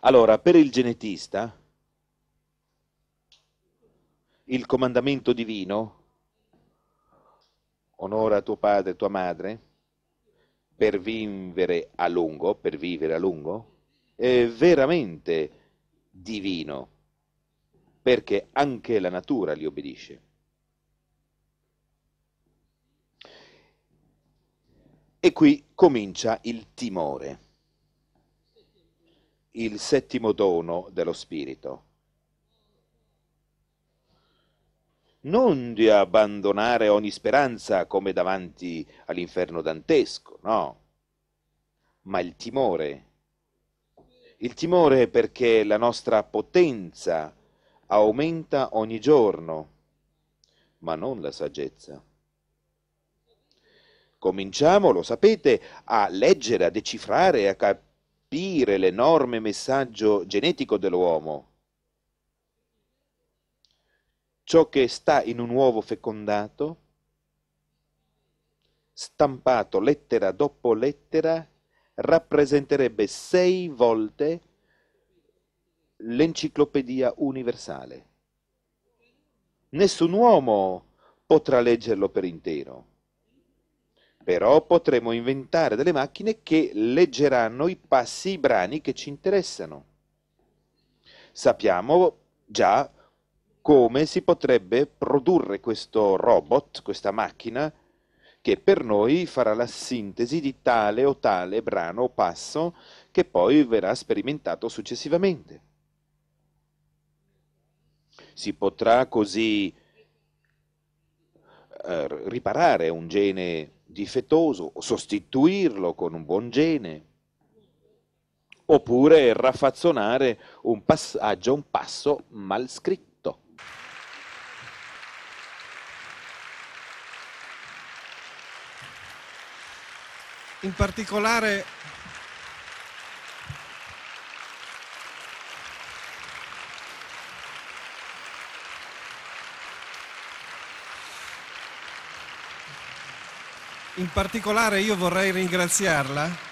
Allora, per il genetista, il comandamento divino, onora tuo padre e tua madre, per vivere a lungo, per vivere a lungo, è veramente divino, perché anche la natura gli obbedisce. E qui comincia il timore, il settimo dono dello spirito non di abbandonare ogni speranza come davanti all'inferno dantesco, no, ma il timore. Il timore perché la nostra potenza aumenta ogni giorno, ma non la saggezza. Cominciamo, lo sapete, a leggere, a decifrare, a capire l'enorme messaggio genetico dell'uomo ciò che sta in un uovo fecondato, stampato lettera dopo lettera, rappresenterebbe sei volte l'enciclopedia universale. Nessun uomo potrà leggerlo per intero, però potremo inventare delle macchine che leggeranno i passi, i brani che ci interessano. Sappiamo già come si potrebbe produrre questo robot, questa macchina, che per noi farà la sintesi di tale o tale brano o passo che poi verrà sperimentato successivamente. Si potrà così eh, riparare un gene difettoso, sostituirlo con un buon gene, oppure raffazzonare un passaggio, un passo mal scritto. in particolare In particolare io vorrei ringraziarla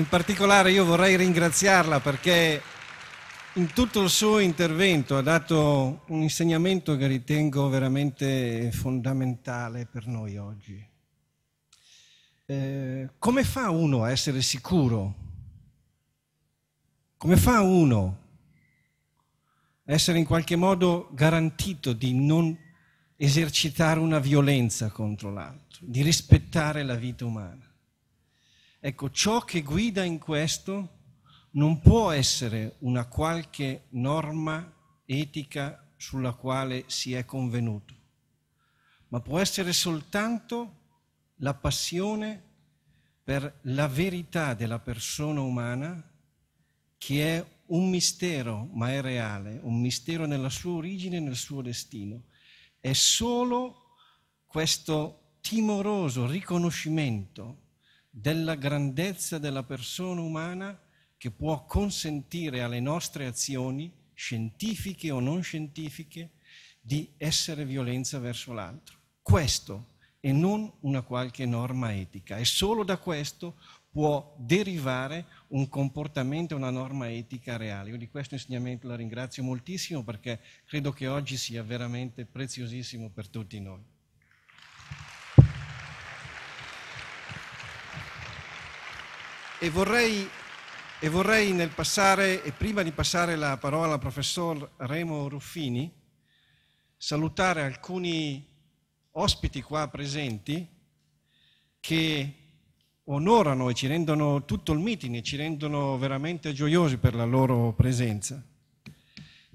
In particolare io vorrei ringraziarla perché in tutto il suo intervento ha dato un insegnamento che ritengo veramente fondamentale per noi oggi. Eh, come fa uno a essere sicuro? Come fa uno a essere in qualche modo garantito di non esercitare una violenza contro l'altro, di rispettare la vita umana? Ecco, ciò che guida in questo non può essere una qualche norma etica sulla quale si è convenuto, ma può essere soltanto la passione per la verità della persona umana che è un mistero, ma è reale, un mistero nella sua origine e nel suo destino. È solo questo timoroso riconoscimento della grandezza della persona umana che può consentire alle nostre azioni, scientifiche o non scientifiche, di essere violenza verso l'altro. Questo e non una qualche norma etica e solo da questo può derivare un comportamento, una norma etica reale. Io di questo insegnamento la ringrazio moltissimo perché credo che oggi sia veramente preziosissimo per tutti noi. E vorrei, e vorrei nel passare, e prima di passare la parola al professor Remo Ruffini, salutare alcuni ospiti qua presenti che onorano e ci rendono tutto il meeting e ci rendono veramente gioiosi per la loro presenza.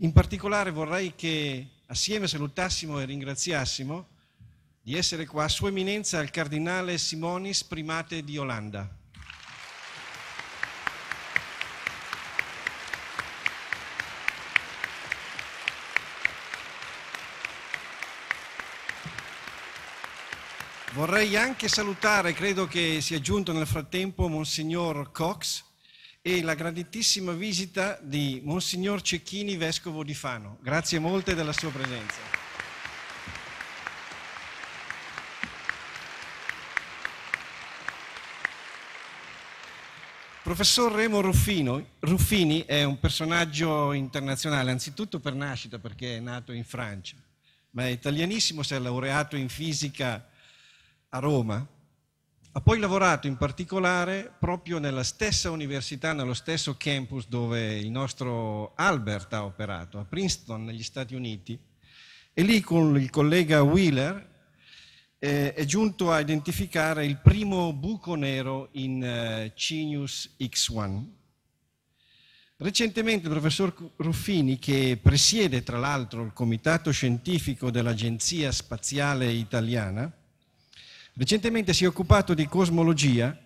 In particolare vorrei che assieme salutassimo e ringraziassimo di essere qua Sua Eminenza il Cardinale Simonis, primate di Olanda. Vorrei anche salutare, credo che sia giunto nel frattempo, Monsignor Cox e la grandissima visita di Monsignor Cecchini, Vescovo di Fano. Grazie molte della sua presenza. Professor Remo Ruffino, Ruffini è un personaggio internazionale, anzitutto per nascita perché è nato in Francia, ma è italianissimo, si è laureato in fisica a Roma, ha poi lavorato in particolare proprio nella stessa università, nello stesso campus dove il nostro Albert ha operato, a Princeton negli Stati Uniti, e lì con il collega Wheeler eh, è giunto a identificare il primo buco nero in eh, X1. Recentemente il professor Ruffini, che presiede tra l'altro il comitato scientifico dell'Agenzia Spaziale Italiana, Recentemente si è occupato di cosmologia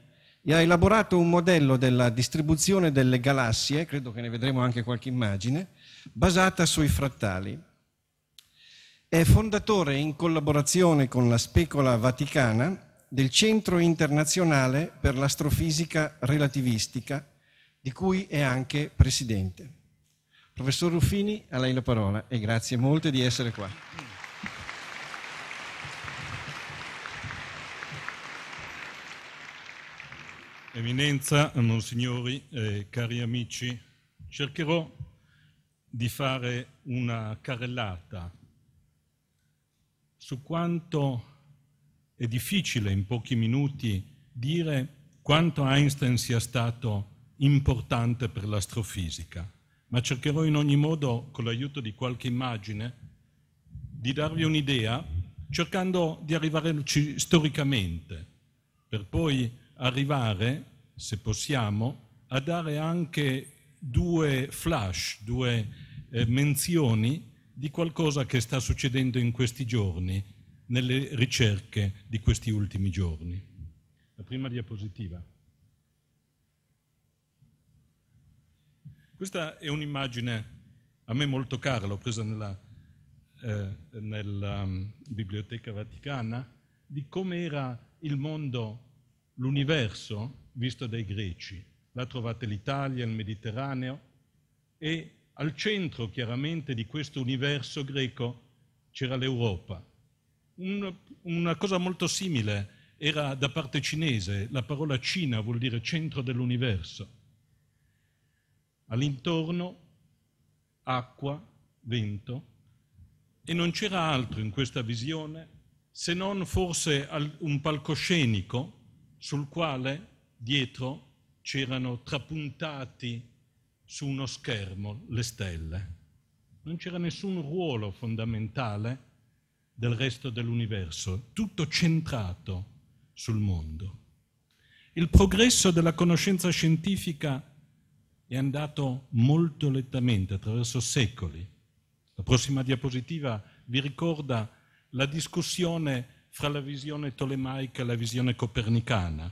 e ha elaborato un modello della distribuzione delle galassie, credo che ne vedremo anche qualche immagine, basata sui frattali. È fondatore in collaborazione con la Specola Vaticana del Centro Internazionale per l'Astrofisica Relativistica, di cui è anche presidente. Professor Ruffini, a lei la parola e grazie molte di essere qua. Eminenza, Monsignori, eh, cari amici, cercherò di fare una carrellata su quanto è difficile in pochi minuti dire quanto Einstein sia stato importante per l'astrofisica, ma cercherò in ogni modo, con l'aiuto di qualche immagine, di darvi un'idea, cercando di arrivare storicamente, per poi arrivare, se possiamo, a dare anche due flash, due eh, menzioni di qualcosa che sta succedendo in questi giorni, nelle ricerche di questi ultimi giorni. La prima diapositiva. Questa è un'immagine a me molto cara, l'ho presa nella, eh, nella um, Biblioteca Vaticana, di come era il mondo l'universo visto dai greci. La trovate l'Italia, il Mediterraneo e al centro chiaramente di questo universo greco c'era l'Europa. Un, una cosa molto simile era da parte cinese, la parola Cina vuol dire centro dell'universo. All'intorno acqua, vento e non c'era altro in questa visione se non forse un palcoscenico sul quale dietro c'erano trapuntati su uno schermo le stelle. Non c'era nessun ruolo fondamentale del resto dell'universo, tutto centrato sul mondo. Il progresso della conoscenza scientifica è andato molto lentamente attraverso secoli. La prossima diapositiva vi ricorda la discussione fra la visione tolemaica e la visione copernicana,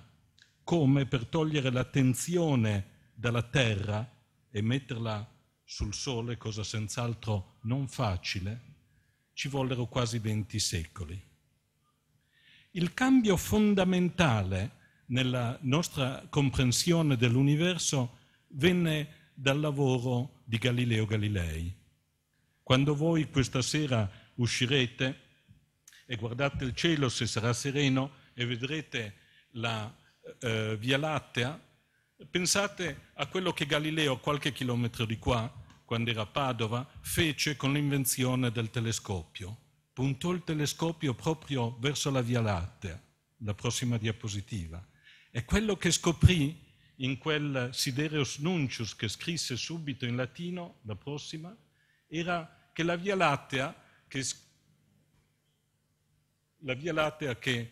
come per togliere l'attenzione dalla Terra e metterla sul Sole, cosa senz'altro non facile, ci vollero quasi venti secoli. Il cambio fondamentale nella nostra comprensione dell'universo venne dal lavoro di Galileo Galilei. Quando voi questa sera uscirete, e guardate il cielo se sarà sereno e vedrete la eh, Via Lattea, pensate a quello che Galileo, qualche chilometro di qua, quando era a Padova, fece con l'invenzione del telescopio. Puntò il telescopio proprio verso la Via Lattea, la prossima diapositiva. E quello che scoprì in quel Sidereus Nuncius che scrisse subito in latino, la prossima, era che la Via Lattea, che la Via Lattea che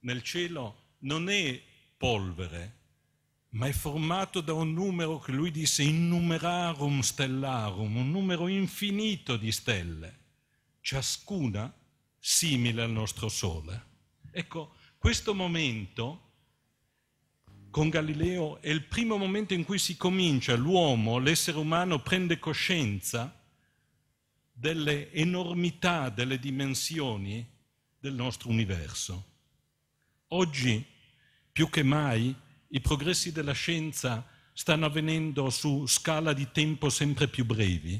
nel cielo non è polvere, ma è formato da un numero che lui disse innumerarum stellarum, un numero infinito di stelle, ciascuna simile al nostro Sole. Ecco, questo momento con Galileo è il primo momento in cui si comincia, l'uomo, l'essere umano prende coscienza delle enormità, delle dimensioni del nostro universo. Oggi, più che mai, i progressi della scienza stanno avvenendo su scala di tempo sempre più brevi,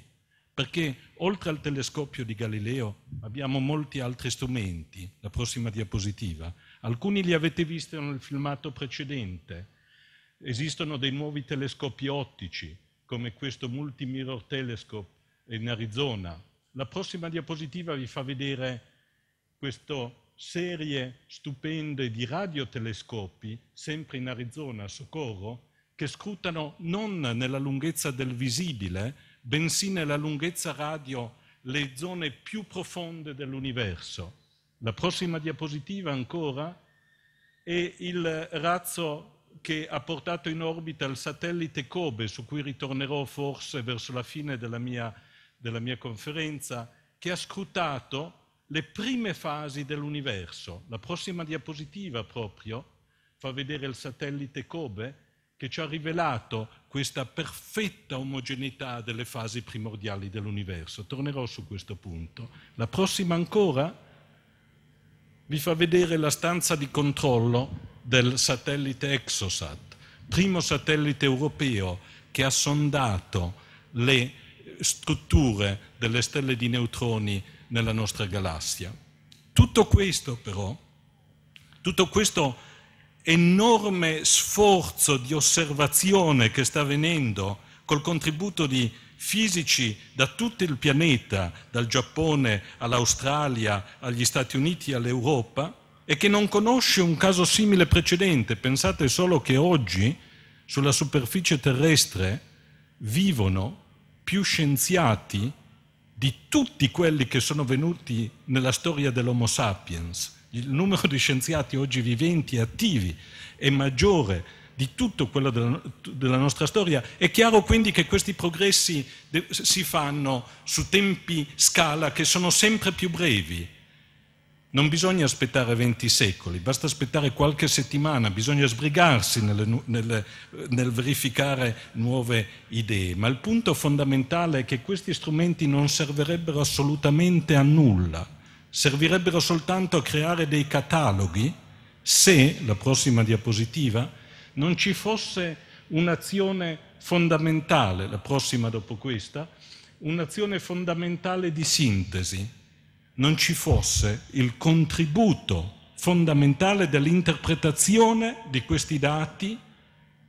perché oltre al telescopio di Galileo abbiamo molti altri strumenti, la prossima diapositiva. Alcuni li avete visti nel filmato precedente. Esistono dei nuovi telescopi ottici, come questo Multimirror Telescope in Arizona. La prossima diapositiva vi fa vedere questa serie stupenda di radiotelescopi, sempre in Arizona, a Socorro, che scrutano non nella lunghezza del visibile, bensì nella lunghezza radio le zone più profonde dell'universo. La prossima diapositiva ancora è il razzo che ha portato in orbita il satellite Kobe, su cui ritornerò forse verso la fine della mia, della mia conferenza, che ha scrutato le prime fasi dell'universo. La prossima diapositiva proprio fa vedere il satellite Kobe che ci ha rivelato questa perfetta omogeneità delle fasi primordiali dell'universo. Tornerò su questo punto. La prossima ancora vi fa vedere la stanza di controllo del satellite Exosat, primo satellite europeo che ha sondato le strutture delle stelle di neutroni nella nostra galassia. Tutto questo però, tutto questo enorme sforzo di osservazione che sta avvenendo col contributo di fisici da tutto il pianeta, dal Giappone all'Australia, agli Stati Uniti, all'Europa, e che non conosce un caso simile precedente. Pensate solo che oggi sulla superficie terrestre vivono più scienziati di tutti quelli che sono venuti nella storia dell'Homo sapiens, il numero di scienziati oggi viventi e attivi è maggiore di tutto quello della, della, nostra storia. È chiaro quindi che questi progressi si fanno su tempi, scala, che sono sempre più brevi. Non bisogna aspettare 20 secoli, basta aspettare qualche settimana, bisogna sbrigarsi nelle, nelle, nel verificare nuove idee, ma il punto fondamentale è che questi strumenti non servirebbero assolutamente a nulla, servirebbero soltanto a creare dei cataloghi se, la prossima diapositiva, non ci fosse un'azione fondamentale, la prossima dopo questa, un'azione fondamentale di sintesi non ci fosse il contributo fondamentale dell'interpretazione di questi dati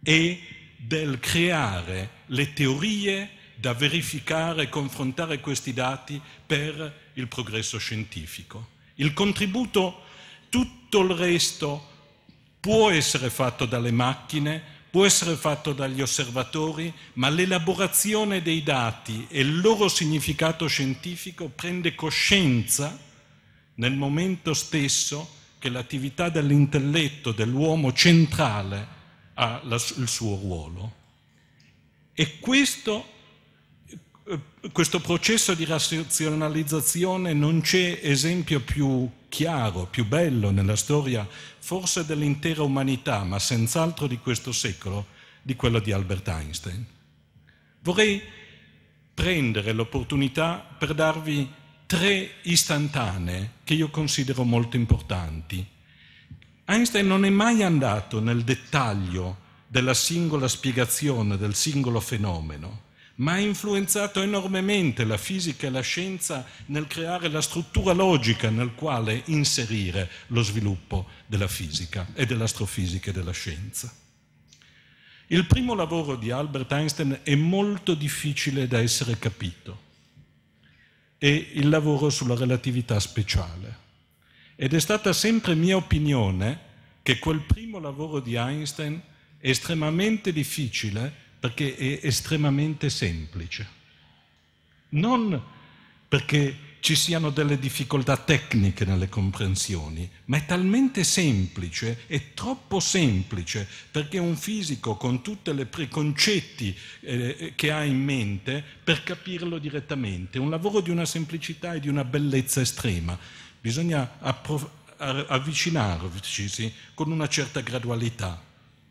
e del creare le teorie da verificare e confrontare questi dati per il progresso scientifico. Il contributo, tutto il resto, può essere fatto dalle macchine, può essere fatto dagli osservatori, ma l'elaborazione dei dati e il loro significato scientifico prende coscienza nel momento stesso che l'attività dell'intelletto dell'uomo centrale ha la, il suo ruolo. E questo eh, questo processo di razionalizzazione non c'è esempio più chiaro, più bello nella storia forse dell'intera umanità, ma senz'altro di questo secolo, di quello di Albert Einstein. Vorrei prendere l'opportunità per darvi tre istantanee che io considero molto importanti. Einstein non è mai andato nel dettaglio della singola spiegazione, del singolo fenomeno, ma ha influenzato enormemente la fisica e la scienza nel creare la struttura logica nel quale inserire lo sviluppo della fisica e dell'astrofisica e della scienza. Il primo lavoro di Albert Einstein è molto difficile da essere capito, è il lavoro sulla relatività speciale ed è stata sempre mia opinione che quel primo lavoro di Einstein estremamente difficile perché è estremamente semplice. Non perché ci siano delle difficoltà tecniche nelle comprensioni, ma è talmente semplice, è troppo semplice, perché un fisico con tutti i preconcetti eh, che ha in mente per capirlo direttamente. Un lavoro di una semplicità e di una bellezza estrema. Bisogna avvicinarci sì, con una certa gradualità.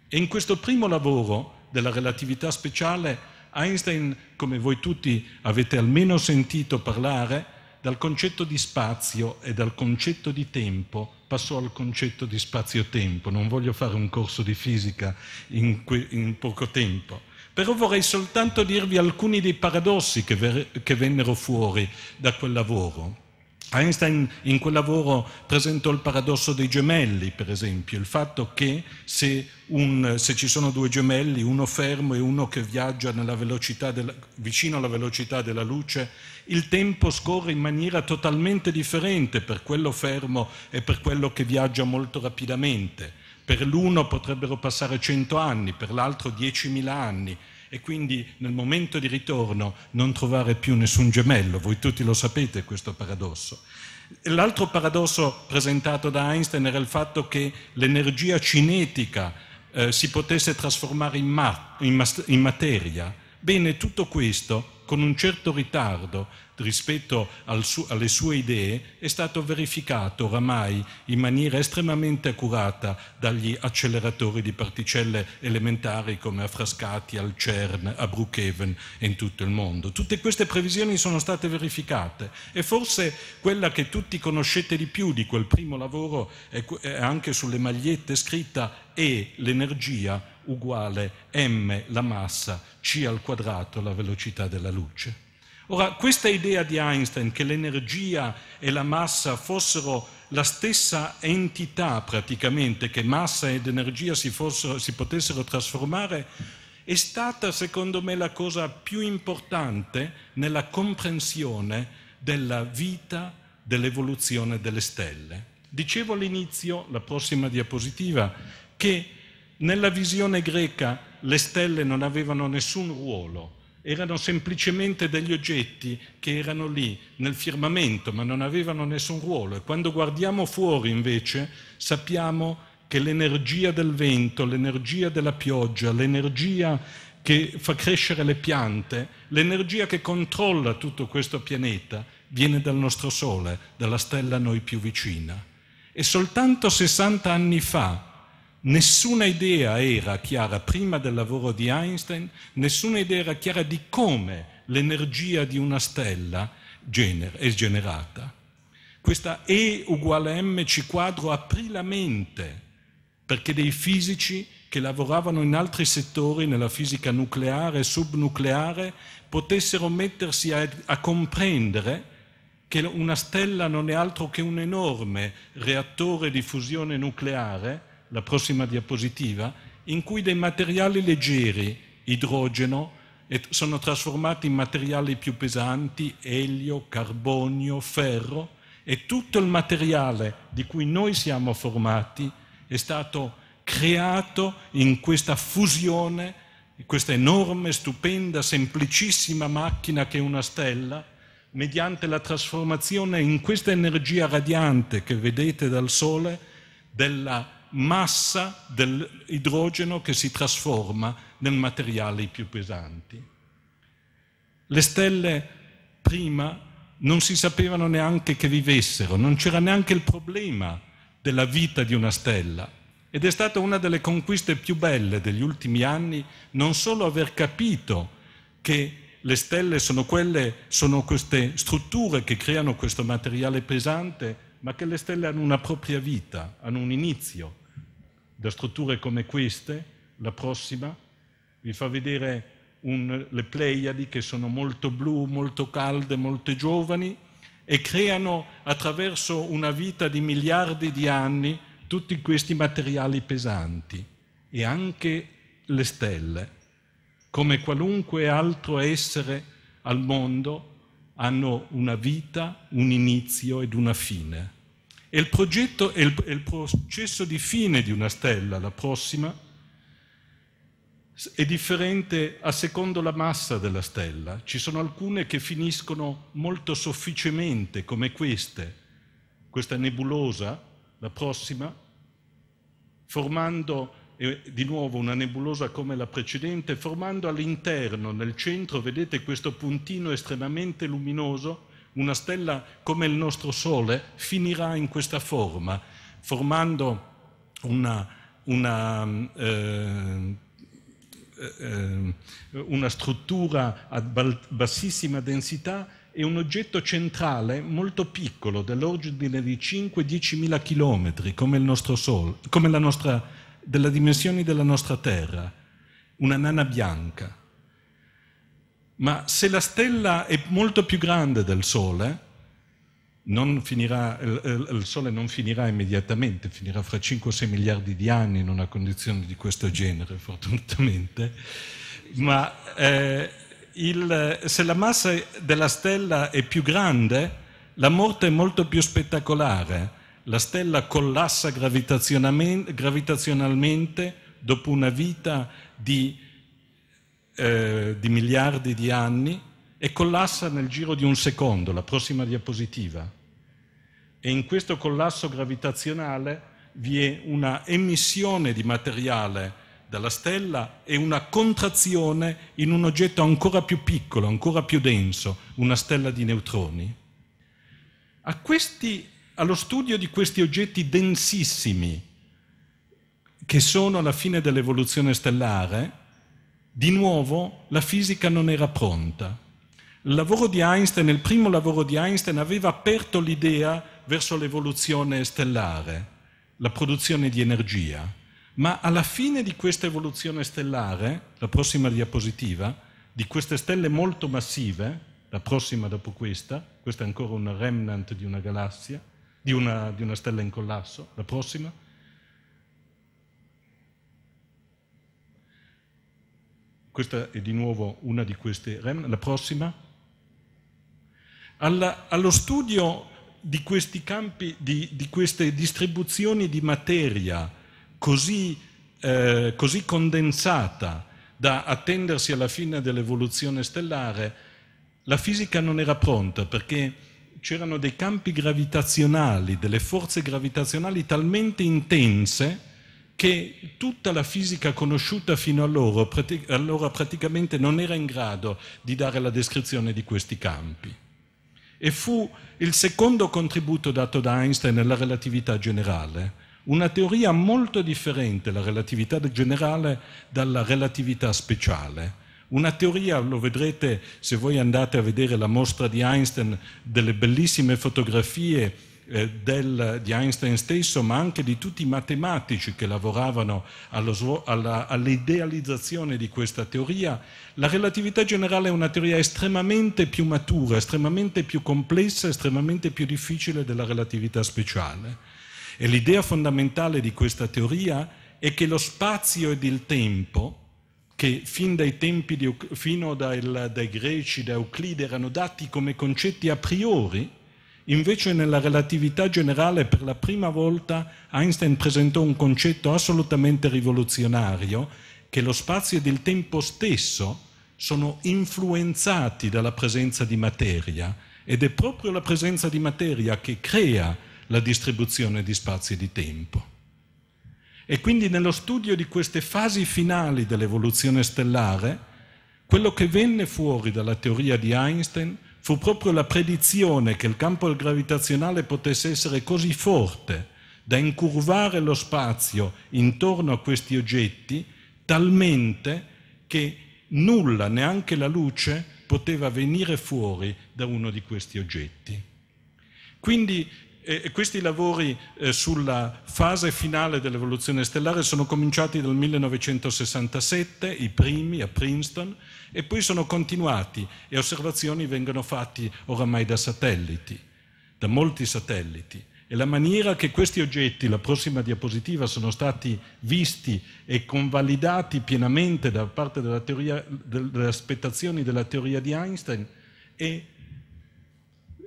E in questo primo lavoro della relatività speciale, Einstein, come voi tutti avete almeno sentito parlare, dal concetto di spazio e dal concetto di tempo passò al concetto di spazio-tempo. Non voglio fare un corso di fisica in, in poco tempo, però vorrei soltanto dirvi alcuni dei paradossi che, che vennero fuori da quel lavoro. Einstein in quel lavoro presentò il paradosso dei gemelli, per esempio, il fatto che se, un, se ci sono due gemelli, uno fermo e uno che viaggia della, vicino alla velocità della luce, il tempo scorre in maniera totalmente differente per quello fermo e per quello che viaggia molto rapidamente. Per l'uno potrebbero passare 100 anni, per l'altro 10.000 anni, e quindi nel momento di ritorno non trovare più nessun gemello. Voi tutti lo sapete questo paradosso. L'altro paradosso presentato da Einstein era il fatto che l'energia cinetica eh, si potesse trasformare in, ma in, in materia. Bene, tutto questo con un certo ritardo rispetto al su alle sue idee è stato verificato oramai in maniera estremamente accurata dagli acceleratori di particelle elementari come a Frascati, al CERN, a Brookhaven e in tutto il mondo. Tutte queste previsioni sono state verificate e forse quella che tutti conoscete di più di quel primo lavoro è, è anche sulle magliette scritta E l'energia uguale m la massa c al quadrato la velocità della luce. Ora, questa idea di Einstein che l'energia e la massa fossero la stessa entità praticamente, che massa ed energia si, fossero, si potessero trasformare, è stata secondo me la cosa più importante nella comprensione della vita, dell'evoluzione delle stelle. Dicevo all'inizio, la prossima diapositiva, che nella visione greca le stelle non avevano nessun ruolo, erano semplicemente degli oggetti che erano lì nel firmamento ma non avevano nessun ruolo e quando guardiamo fuori invece sappiamo che l'energia del vento, l'energia della pioggia, l'energia che fa crescere le piante, l'energia che controlla tutto questo pianeta viene dal nostro Sole, dalla stella a noi più vicina. E soltanto 60 anni fa Nessuna idea era chiara prima del lavoro di Einstein, nessuna idea era chiara di come l'energia di una stella gener- è generata. Questa E uguale mc quadro aprì la mente perché dei fisici che lavoravano in altri settori, nella fisica nucleare e subnucleare, potessero mettersi a, a comprendere che una stella non è altro che un enorme reattore di fusione nucleare la prossima diapositiva, in cui dei materiali leggeri, idrogeno, sono trasformati in materiali più pesanti, elio, carbonio, ferro e tutto il materiale di cui noi siamo formati è stato creato in questa fusione, in questa enorme, stupenda, semplicissima macchina che è una stella, mediante la trasformazione in questa energia radiante che vedete dal Sole della massa dell'idrogeno che si trasforma nel materiale più pesanti. Le stelle prima non si sapevano neanche che vivessero, non c'era neanche il problema della vita di una stella. Ed è stata una delle conquiste più belle degli ultimi anni non solo aver capito che le stelle sono, quelle, sono queste strutture che creano questo materiale pesante, ma che le stelle hanno una propria vita, hanno un inizio, da strutture come queste, la prossima, vi fa vedere un, le Pleiadi che sono molto blu, molto calde, molto giovani e creano attraverso una vita di miliardi di anni tutti questi materiali pesanti e anche le stelle, come qualunque altro essere al mondo, hanno una vita, un inizio ed una fine. E il, progetto, è il, è il processo di fine di una stella, la prossima, è differente a secondo la massa della stella. Ci sono alcune che finiscono molto sofficemente, come queste, questa nebulosa, la prossima, formando eh, di nuovo una nebulosa come la precedente, formando all'interno, nel centro, vedete questo puntino estremamente luminoso, una stella come il nostro Sole finirà in questa forma, formando una, una, eh, eh, una struttura a bassissima densità e un oggetto centrale molto piccolo, dell'ordine di 5-10 mila chilometri, come, il nostro Sole, come la nostra, della dimensione della nostra Terra, una nana bianca. Ma se la stella è molto più grande del Sole, finirà, il Sole non finirà immediatamente, finirà fra 5 o 6 miliardi di anni in una condizione di questo genere, fortunatamente, ma eh, il, se la massa della stella è più grande, la morte è molto più spettacolare. La stella collassa gravitazionalmente dopo una vita di eh, di miliardi di anni e collassa nel giro di un secondo, la prossima diapositiva. E in questo collasso gravitazionale vi è una emissione di materiale dalla stella e una contrazione in un oggetto ancora più piccolo, ancora più denso, una stella di neutroni. A Questi, allo studio di questi oggetti densissimi, che sono alla fine dell'evoluzione stellare, di nuovo la fisica non era pronta. Il lavoro di Einstein, il primo lavoro di Einstein, aveva aperto l'idea verso l'evoluzione stellare, la produzione di energia. Ma alla fine di questa evoluzione stellare, la prossima diapositiva, di queste stelle molto massive, la prossima dopo questa, questa è ancora un remnant di una galassia, di una, di una stella in collasso, la prossima, Questa è di nuovo una di queste REM. La prossima. Alla, allo studio di questi campi, di, di queste distribuzioni di materia così, eh, così condensata da attendersi alla fine dell'evoluzione stellare, la fisica non era pronta perché c'erano dei campi gravitazionali, delle forze gravitazionali talmente intense che tutta la fisica conosciuta fino allora, pratic allora praticamente non era in grado di dare la descrizione di questi campi. E fu il secondo contributo dato da Einstein alla relatività generale, una teoria molto differente, la relatività generale, dalla relatività speciale. Una teoria, lo vedrete se voi andate a vedere la mostra di Einstein, delle bellissime fotografie eh, del, di Einstein stesso, ma anche di tutti i matematici che lavoravano all'idealizzazione di questa teoria, la relatività generale è una teoria estremamente più matura, estremamente più complessa, estremamente più difficile della relatività speciale. E l'idea fondamentale di questa teoria è che lo spazio ed il tempo, che fin dai tempi di, fino dal, dai greci, da Euclide, erano dati come concetti a priori, Invece nella relatività generale per la prima volta Einstein presentò un concetto assolutamente rivoluzionario che lo spazio ed il tempo stesso sono influenzati dalla presenza di materia ed è proprio la presenza di materia che crea la distribuzione di spazi e di tempo. E quindi nello studio di queste fasi finali dell'evoluzione stellare, quello che venne fuori dalla teoria di Einstein fu proprio la predizione che il campo gravitazionale potesse essere così forte da incurvare lo spazio intorno a questi oggetti talmente che nulla, neanche la luce, poteva venire fuori da uno di questi oggetti. Quindi eh, questi lavori eh, sulla fase finale dell'evoluzione stellare sono cominciati dal 1967, i primi a Princeton, e poi sono continuati e osservazioni vengono fatte oramai da satelliti, da molti satelliti. E la maniera che questi oggetti, la prossima diapositiva, sono stati visti e convalidati pienamente da parte delle aspettazioni della teoria di Einstein è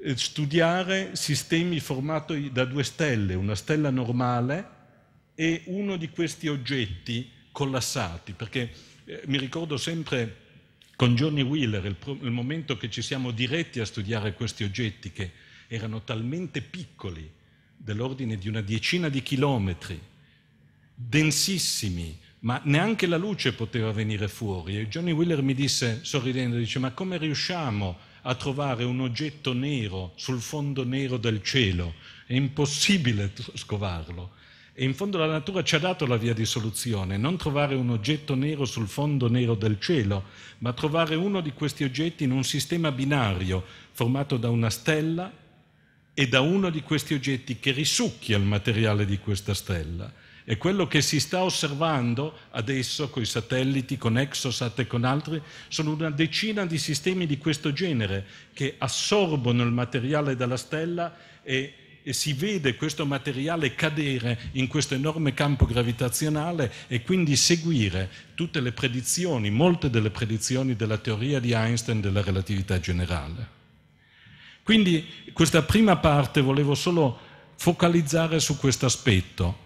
eh, studiare sistemi formati da due stelle, una stella normale e uno di questi oggetti collassati, perché eh, mi ricordo sempre con Johnny Wheeler il, il, momento che ci siamo diretti a studiare questi oggetti che erano talmente piccoli, dell'ordine di una diecina di chilometri, densissimi, ma neanche la luce poteva venire fuori. E Johnny Wheeler mi disse, sorridendo, dice, ma come riusciamo a trovare un oggetto nero sul fondo nero del cielo, è impossibile scovarlo. E in fondo la natura ci ha dato la via di soluzione, non trovare un oggetto nero sul fondo nero del cielo, ma trovare uno di questi oggetti in un sistema binario formato da una stella e da uno di questi oggetti che risucchia il materiale di questa stella. E quello che si sta osservando adesso con i satelliti, con Exosat e con altri, sono una decina di sistemi di questo genere che assorbono il materiale dalla stella e e si vede questo materiale cadere in questo enorme campo gravitazionale e quindi seguire tutte le predizioni, molte delle predizioni della teoria di Einstein della relatività generale. Quindi questa prima parte volevo solo focalizzare su questo aspetto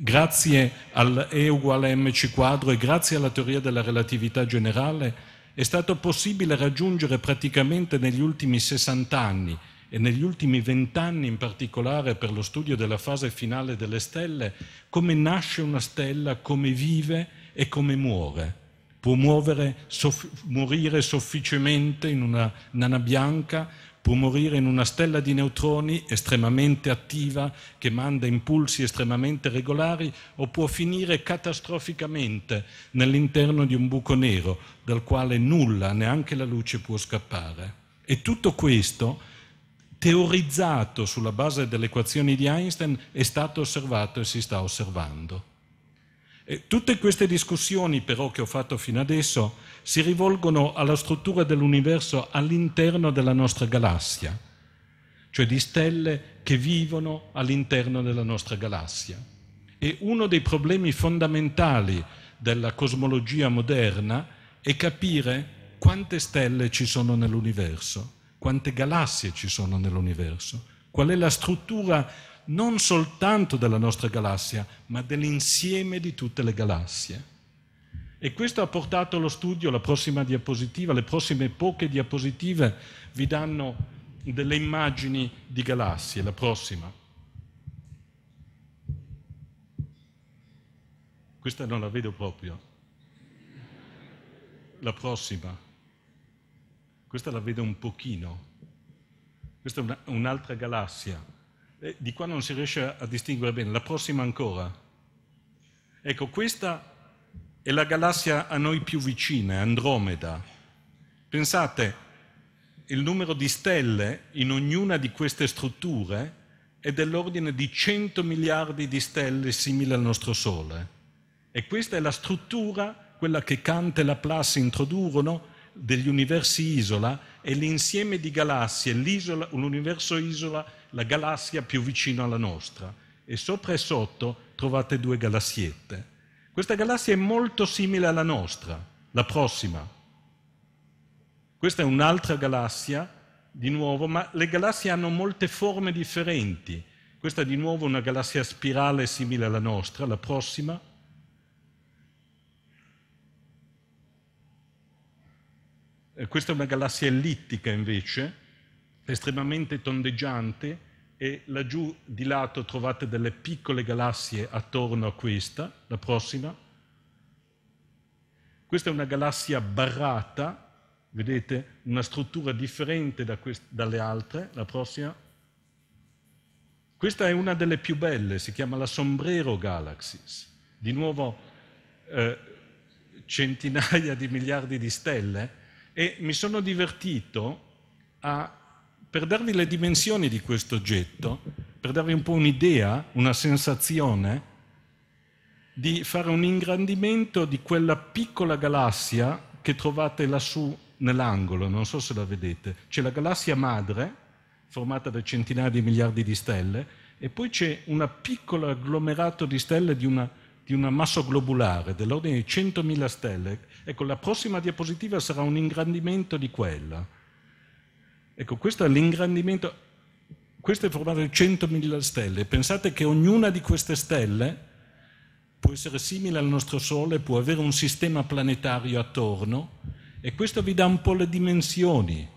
grazie all'E uguale mc quadro e grazie alla teoria della relatività generale, è stato possibile raggiungere praticamente negli ultimi 60 anni e negli ultimi 20 anni in particolare per lo studio della fase finale delle stelle, come nasce una stella, come vive e come muore. Può muovere, soff morire sofficemente in una nana bianca può morire in una stella di neutroni estremamente attiva che manda impulsi estremamente regolari o può finire catastroficamente nell'interno di un buco nero dal quale nulla, neanche la luce, può scappare. E tutto questo teorizzato sulla base delle equazioni di Einstein è stato osservato e si sta osservando. E tutte queste discussioni però che ho fatto fino adesso si rivolgono alla struttura dell'universo all'interno della nostra galassia, cioè di stelle che vivono all'interno della nostra galassia. E uno dei problemi fondamentali della cosmologia moderna è capire quante stelle ci sono nell'universo, quante galassie ci sono nell'universo, qual è la struttura non soltanto della nostra galassia, ma dell'insieme di tutte le galassie. E questo ha portato allo studio, la prossima diapositiva, le prossime poche diapositive vi danno delle immagini di galassie, la prossima. Questa non la vedo proprio. La prossima. Questa la vedo un pochino. Questa è un'altra un galassia. E di qua non si riesce a distinguere bene. La prossima ancora. Ecco, questa è la galassia a noi più vicina, Andromeda. Pensate, il numero di stelle in ognuna di queste strutture è dell'ordine di 100 miliardi di stelle simili al nostro Sole. E questa è la struttura, quella che Kant e Laplace introdurono, degli universi isola, è l'insieme di galassie, l'universo isola, la galassia più vicina alla nostra. E sopra e sotto trovate due galassiette. Questa galassia è molto simile alla nostra, la prossima. Questa è un'altra galassia, di nuovo, ma le galassie hanno molte forme differenti. Questa è di nuovo una galassia spirale simile alla nostra, la prossima. Eh, questa è una galassia ellittica invece, estremamente tondeggiante, e laggiù di lato trovate delle piccole galassie attorno a questa, la prossima. Questa è una galassia barrata, vedete, una struttura differente da dalle altre, la prossima. Questa è una delle più belle, si chiama la Sombrero Galaxies. Di nuovo eh, centinaia di miliardi di stelle e mi sono divertito a per darvi le dimensioni di questo oggetto, per darvi un po' un'idea, una sensazione, di fare un ingrandimento di quella piccola galassia che trovate lassù nell'angolo, non so se la vedete. C'è la galassia madre, formata da centinaia di miliardi di stelle, e poi c'è un piccolo agglomerato di stelle di una, di una massa globulare, dell'ordine di 100.000 stelle. Ecco, la prossima diapositiva sarà un ingrandimento di quella. Ecco, questo è l'ingrandimento, questo è formato di 100.000 stelle. Pensate che ognuna di queste stelle può essere simile al nostro Sole, può avere un sistema planetario attorno e questo vi dà un po' le dimensioni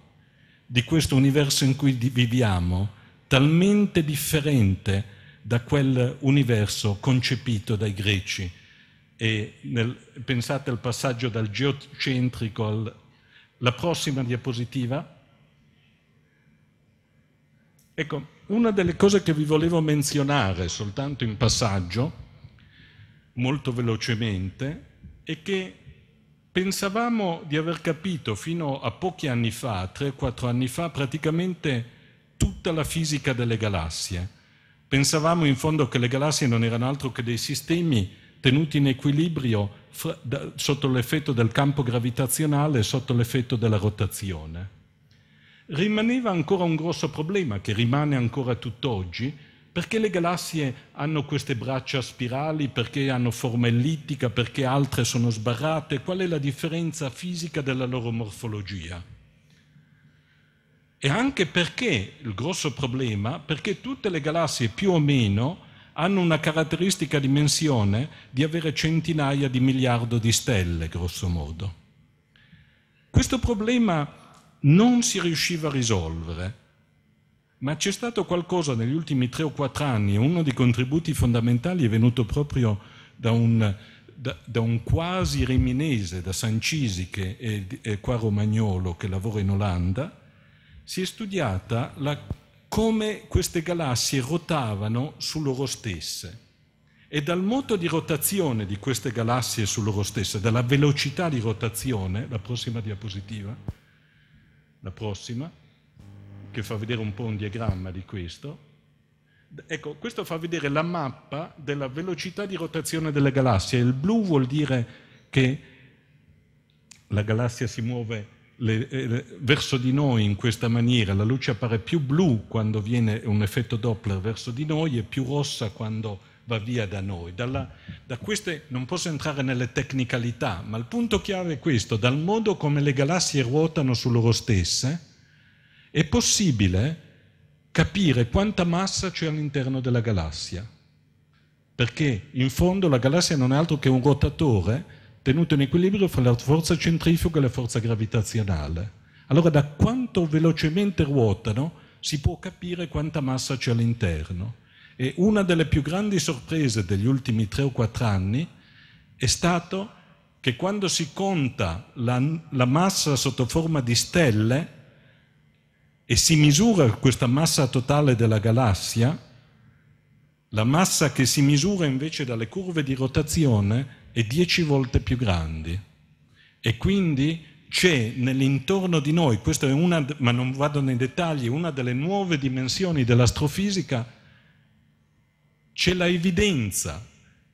di questo universo in cui viviamo, talmente differente da quel universo concepito dai greci. Nel, pensate al passaggio dal geocentrico al... La prossima diapositiva Ecco, una delle cose che vi volevo menzionare soltanto in passaggio, molto velocemente, è che pensavamo di aver capito fino a pochi anni fa, 3-4 anni fa, praticamente tutta la fisica delle galassie. Pensavamo in fondo che le galassie non erano altro che dei sistemi tenuti in equilibrio sotto l'effetto del campo gravitazionale e sotto l'effetto della rotazione rimaneva ancora un grosso problema che rimane ancora tutt'oggi, perché le galassie hanno queste braccia spirali, perché hanno forma ellittica, perché altre sono sbarrate, qual è la differenza fisica della loro morfologia? E anche perché, il grosso problema, perché tutte le galassie più o meno hanno una caratteristica dimensione di avere centinaia di miliardi di stelle, grosso modo. Questo problema non si riusciva a risolvere. Ma c'è stato qualcosa negli ultimi tre o quattro anni, uno dei contributi fondamentali è venuto proprio da un, da, da un quasi riminese, da Sancisi, che è, è qua romagnolo, che lavora in Olanda, si è studiata la, come queste galassie rotavano su loro stesse. E dal moto di rotazione di queste galassie su loro stesse, dalla velocità di rotazione, la prossima diapositiva, la prossima, che fa vedere un po' un diagramma di questo. Ecco, questo fa vedere la mappa della velocità di rotazione delle galassie. Il blu vuol dire che la galassia si muove le, eh, le, verso di noi in questa maniera, la luce appare più blu quando viene un effetto Doppler verso di noi e più rossa quando va via da noi. Dalla, da queste, non posso entrare nelle tecnicalità, ma il punto chiave è questo, dal modo come le galassie ruotano su loro stesse, è possibile capire quanta massa c'è all'interno della galassia, perché in fondo la galassia non è altro che un rotatore tenuto in equilibrio fra la forza centrifuga e la forza gravitazionale. Allora da quanto velocemente ruotano si può capire quanta massa c'è all'interno. E una delle più grandi sorprese degli ultimi tre o quattro anni è stato che quando si conta la, la massa sotto forma di stelle e si misura questa massa totale della galassia, la massa che si misura invece dalle curve di rotazione è 10 volte più grande. E quindi c'è nell'intorno di noi, questa è una, ma non vado nei dettagli, una delle nuove dimensioni dell'astrofisica c'è la evidenza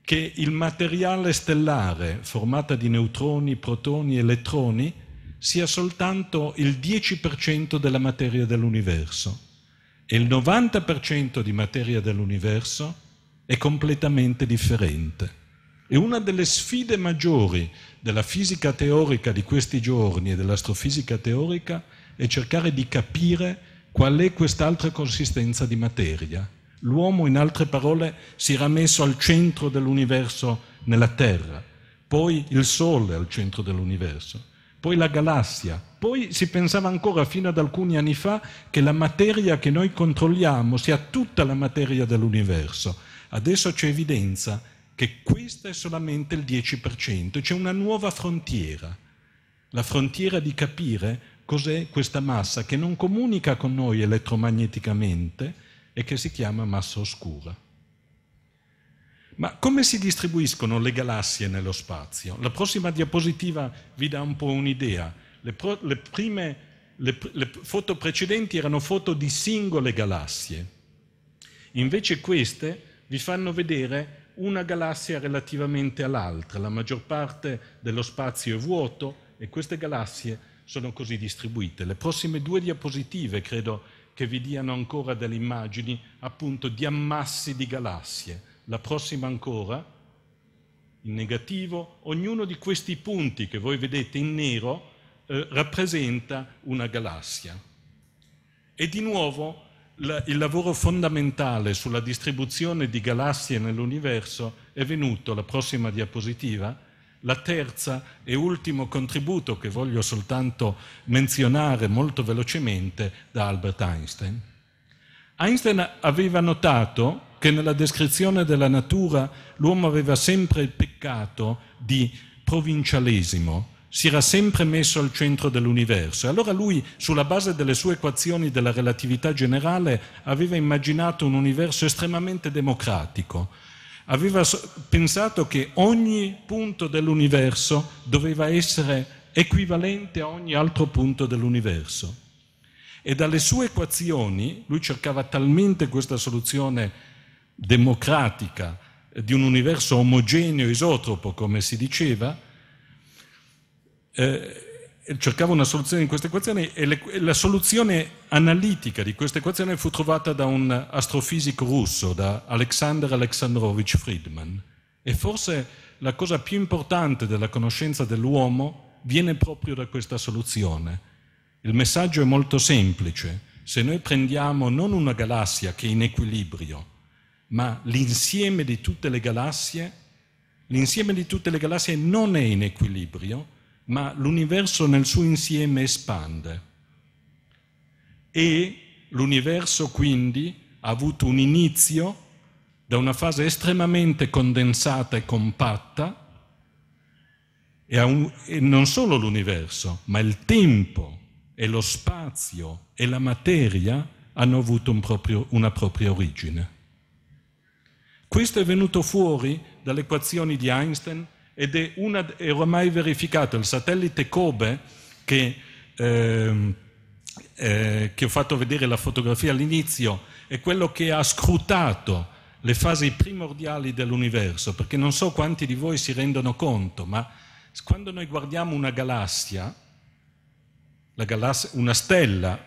che il materiale stellare formato di neutroni, protoni, e elettroni sia soltanto il 10% della materia dell'universo e il 90% di materia dell'universo è completamente differente. E una delle sfide maggiori della fisica teorica di questi giorni e dell'astrofisica teorica è cercare di capire qual è quest'altra consistenza di materia L'uomo, in altre parole, si era messo al centro dell'universo nella Terra, poi il Sole al centro dell'universo, poi la galassia, poi si pensava ancora fino ad alcuni anni fa che la materia che noi controlliamo sia tutta la materia dell'universo. Adesso c'è evidenza che questo è solamente il 10%, c'è una nuova frontiera, la frontiera di capire cos'è questa massa che non comunica con noi elettromagneticamente, e che si chiama massa oscura. Ma come si distribuiscono le galassie nello spazio? La prossima diapositiva vi dà un po' un'idea. Le, le, prime le, le foto precedenti erano foto di singole galassie. Invece queste vi fanno vedere una galassia relativamente all'altra. La maggior parte dello spazio è vuoto e queste galassie sono così distribuite. Le prossime due diapositive, credo, che vi diano ancora delle immagini appunto di ammassi di galassie. La prossima ancora, in negativo, ognuno di questi punti che voi vedete in nero eh, rappresenta una galassia. E di nuovo la, il lavoro fondamentale sulla distribuzione di galassie nell'universo è venuto, la prossima diapositiva, la terza e ultimo contributo che voglio soltanto menzionare molto velocemente da Albert Einstein. Einstein aveva notato che nella descrizione della natura l'uomo aveva sempre il peccato di provincialesimo, si era sempre messo al centro dell'universo. allora lui, sulla base delle sue equazioni della relatività generale, aveva immaginato un universo estremamente democratico, aveva pensato che ogni punto dell'universo doveva essere equivalente a ogni altro punto dell'universo. E dalle sue equazioni, lui cercava talmente questa soluzione democratica eh, di un universo omogeneo, isotropo, come si diceva, eh, cercava una soluzione in questa equazione e le, la soluzione analitica di questa equazione fu trovata da un astrofisico russo, da Alexander Alexandrovich Friedman. E forse la cosa più importante della conoscenza dell'uomo viene proprio da questa soluzione. Il messaggio è molto semplice. Se noi prendiamo non una galassia che è in equilibrio, ma l'insieme di tutte le galassie, l'insieme di tutte le galassie non è in equilibrio, ma l'universo nel suo insieme espande e l'universo quindi ha avuto un inizio da una fase estremamente condensata e compatta e, un, e non solo l'universo, ma il tempo e lo spazio e la materia hanno avuto un proprio, una propria origine. Questo è venuto fuori dalle equazioni di Einstein ed è, una, è ormai verificato. Il satellite Kobe, che, eh, eh, che ho fatto vedere la fotografia all'inizio, è quello che ha scrutato le fasi primordiali dell'universo, perché non so quanti di voi si rendono conto, ma quando noi guardiamo una galassia, galassia una stella,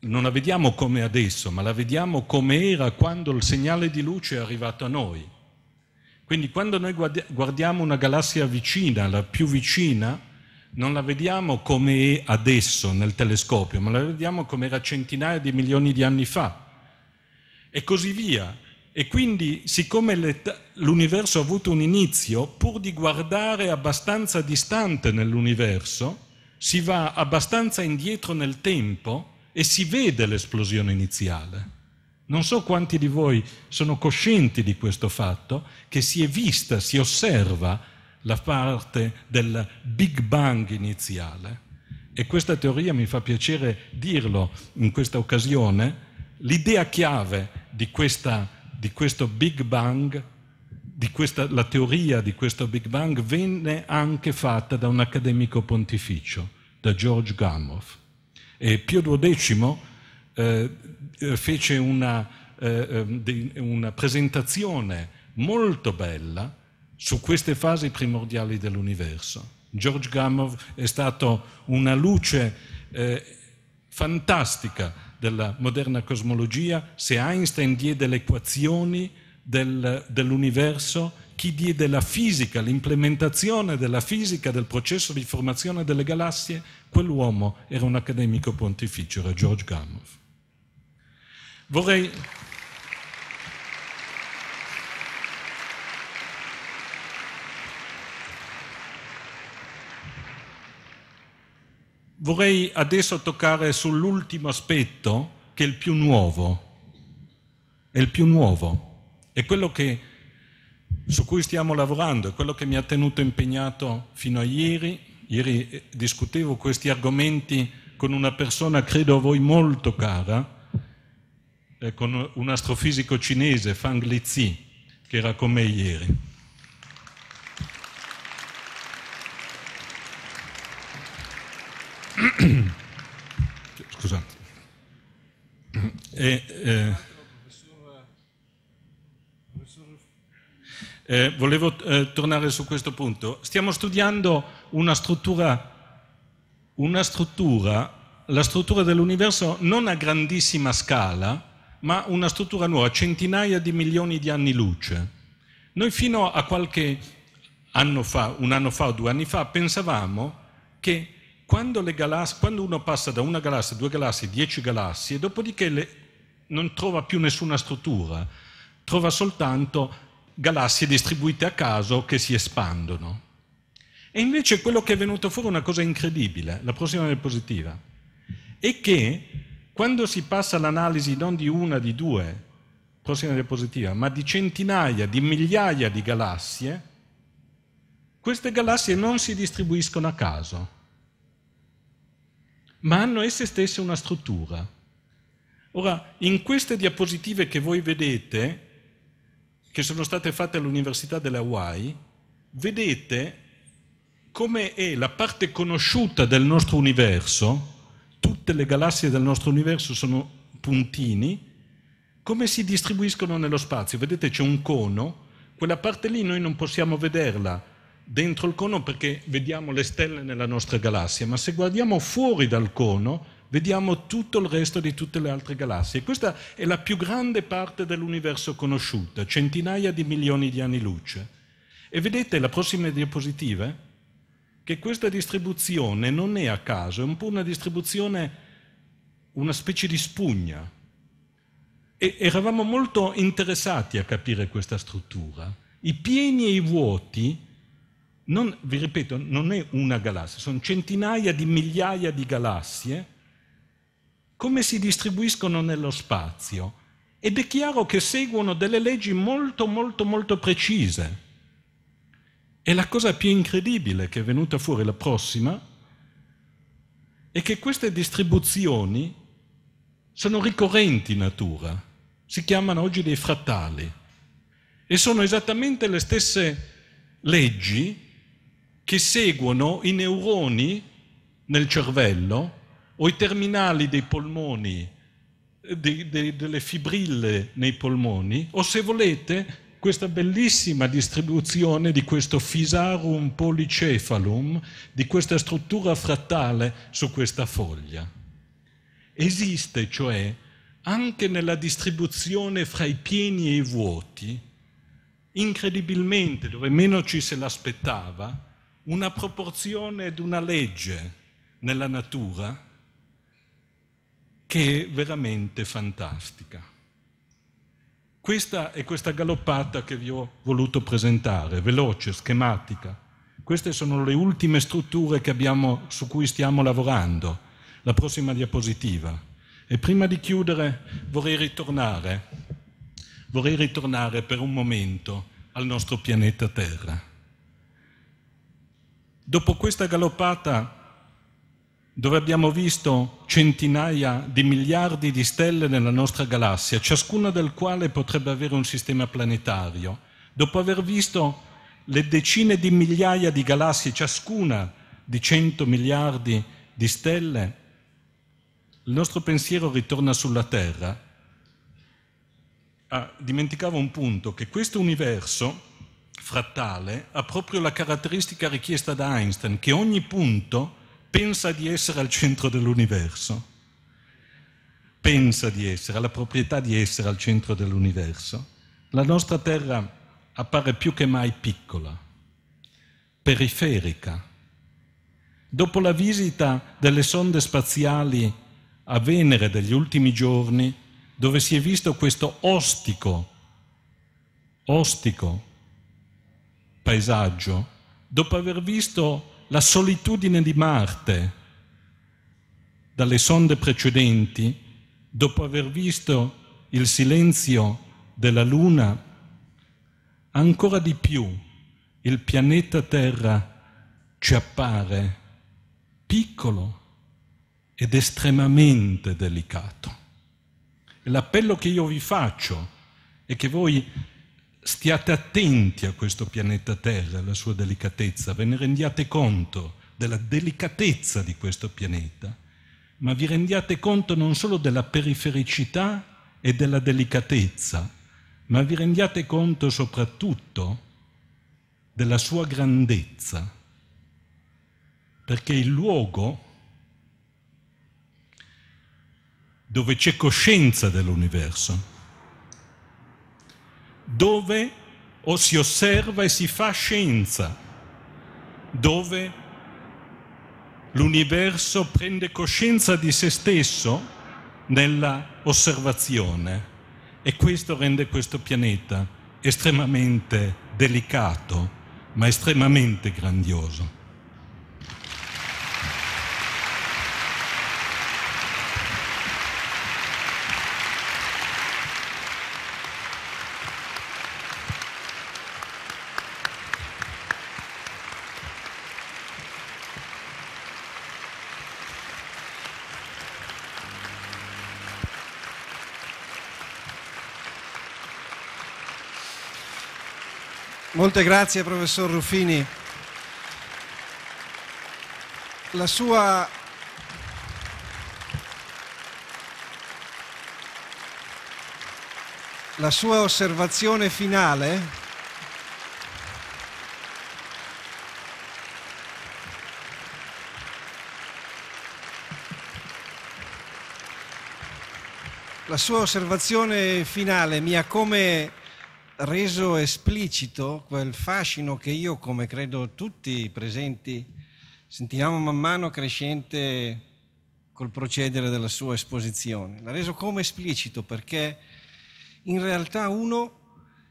non la vediamo come adesso, ma la vediamo come era quando il segnale di luce è arrivato a noi. Quindi quando noi guardiamo una galassia vicina, la più vicina, non la vediamo come è adesso nel telescopio, ma la vediamo come era centinaia di milioni di anni fa. E così via. E quindi, siccome l'universo ha avuto un inizio, pur di guardare abbastanza distante nell'universo, si va abbastanza indietro nel tempo e si vede l'esplosione iniziale. Non so quanti di voi sono coscienti di questo fatto, che si è vista, si osserva la parte del Big Bang iniziale. E questa teoria mi fa piacere dirlo in questa occasione. L'idea chiave di, questa, di questo Big Bang questa, la teoria di questo Big Bang venne anche fatta da un accademico pontificio, da George Gamow. E Pio XII eh, eh, fece una, eh, ehm, una presentazione molto bella su queste fasi primordiali dell'universo. George Gamow è stato una luce eh, fantastica della moderna cosmologia, se Einstein diede le equazioni del, dell'universo, chi diede la fisica, l'implementazione della fisica del processo di formazione delle galassie, quell'uomo era un accademico pontificio, era George Gamow. Vorrei... Vorrei adesso toccare sull'ultimo aspetto che è il più nuovo, è il più nuovo, è quello che, su cui stiamo lavorando, è quello che mi ha tenuto impegnato fino a ieri. Ieri eh, discutevo questi argomenti con una persona, credo a voi, molto cara, eh, con un astrofisico cinese, Fang Lizi, che era con me ieri. Scusate. E, eh, eh, volevo eh, tornare su questo punto. Stiamo studiando una struttura, una struttura la struttura dell'universo non a grandissima scala, ma una struttura nuova, centinaia di milioni di anni luce. Noi fino a qualche anno fa, un anno fa o due anni fa, pensavamo che quando, galassie, quando uno passa da una galassia, due galassie, dieci galassie, dopodiché le, non trova più nessuna struttura, trova soltanto galassie distribuite a caso che si espandono. E invece quello che è venuto fuori è una cosa incredibile, la prossima diapositiva, è che quando si passa all'analisi non di una, di due, prossima diapositiva, ma di centinaia, di migliaia di galassie, queste galassie non si distribuiscono a caso, ma hanno esse stesse una struttura. Ora, in queste diapositive che voi vedete, che sono state fatte all'Università delle Hawaii, vedete come è la parte conosciuta del nostro universo tutte le galassie del nostro universo sono puntini, come si distribuiscono nello spazio? Vedete c'è un cono, quella parte lì noi non possiamo vederla dentro il cono perché vediamo le stelle nella nostra galassia, ma se guardiamo fuori dal cono vediamo tutto il resto di tutte le altre galassie. Questa è la più grande parte dell'universo conosciuta, centinaia di milioni di anni luce. E vedete la prossima diapositiva? che questa distribuzione non è a caso, è un po' una distribuzione, una specie di spugna. E eravamo molto interessati a capire questa struttura. I pieni e i vuoti, non, vi ripeto, non è una galassia, sono centinaia di migliaia di galassie, come si distribuiscono nello spazio. Ed è chiaro che seguono delle leggi molto, molto, molto precise. E la cosa più incredibile che è venuta fuori la prossima è che queste distribuzioni sono ricorrenti in natura, si chiamano oggi dei frattali e sono esattamente le stesse leggi che seguono i neuroni nel cervello o i terminali dei polmoni, de, eh, de, delle fibrille nei polmoni o se volete questa bellissima distribuzione di questo fisarum policefalum, di questa struttura frattale su questa foglia. Esiste, cioè, anche nella distribuzione fra i pieni e i vuoti, incredibilmente, dove meno ci se l'aspettava, una proporzione ed una legge nella natura che è veramente fantastica. Questa è questa galoppata che vi ho voluto presentare, veloce, schematica. Queste sono le ultime strutture abbiamo, su cui stiamo lavorando. La prossima diapositiva. E prima di chiudere vorrei ritornare, vorrei ritornare per un momento al nostro pianeta Terra. Dopo questa galoppata dove abbiamo visto centinaia di miliardi di stelle nella nostra galassia, ciascuna del quale potrebbe avere un sistema planetario, dopo aver visto le decine di migliaia di galassie, ciascuna di 100 miliardi di stelle, il nostro pensiero ritorna sulla Terra. Ah, dimenticavo un punto, che questo universo frattale ha proprio la caratteristica richiesta da Einstein, che ogni punto pensa di essere al centro dell'universo, pensa di essere, ha la proprietà di essere al centro dell'universo. La nostra Terra appare più che mai piccola, periferica. Dopo la visita delle sonde spaziali a Venere degli ultimi giorni, dove si è visto questo ostico, ostico paesaggio, dopo aver visto la solitudine di Marte dalle sonde precedenti, dopo aver visto il silenzio della Luna, ancora di più il pianeta Terra ci appare piccolo ed estremamente delicato. L'appello che io vi faccio è che voi stiate attenti a questo pianeta Terra, alla sua delicatezza, ve ne rendiate conto della delicatezza di questo pianeta, ma vi rendiate conto non solo della perifericità e della delicatezza, ma vi rendiate conto soprattutto della sua grandezza, perché il luogo dove c'è coscienza dell'universo, dove o si osserva e si fa scienza, dove l'universo prende coscienza di se stesso nella osservazione e questo rende questo pianeta estremamente delicato, ma estremamente grandioso. Molte grazie professor Ruffini. La sua la sua osservazione finale La sua osservazione finale mi ha come reso esplicito quel fascino che io, come credo tutti i presenti, sentivamo man mano crescente col procedere della sua esposizione. L'ha reso come esplicito perché in realtà uno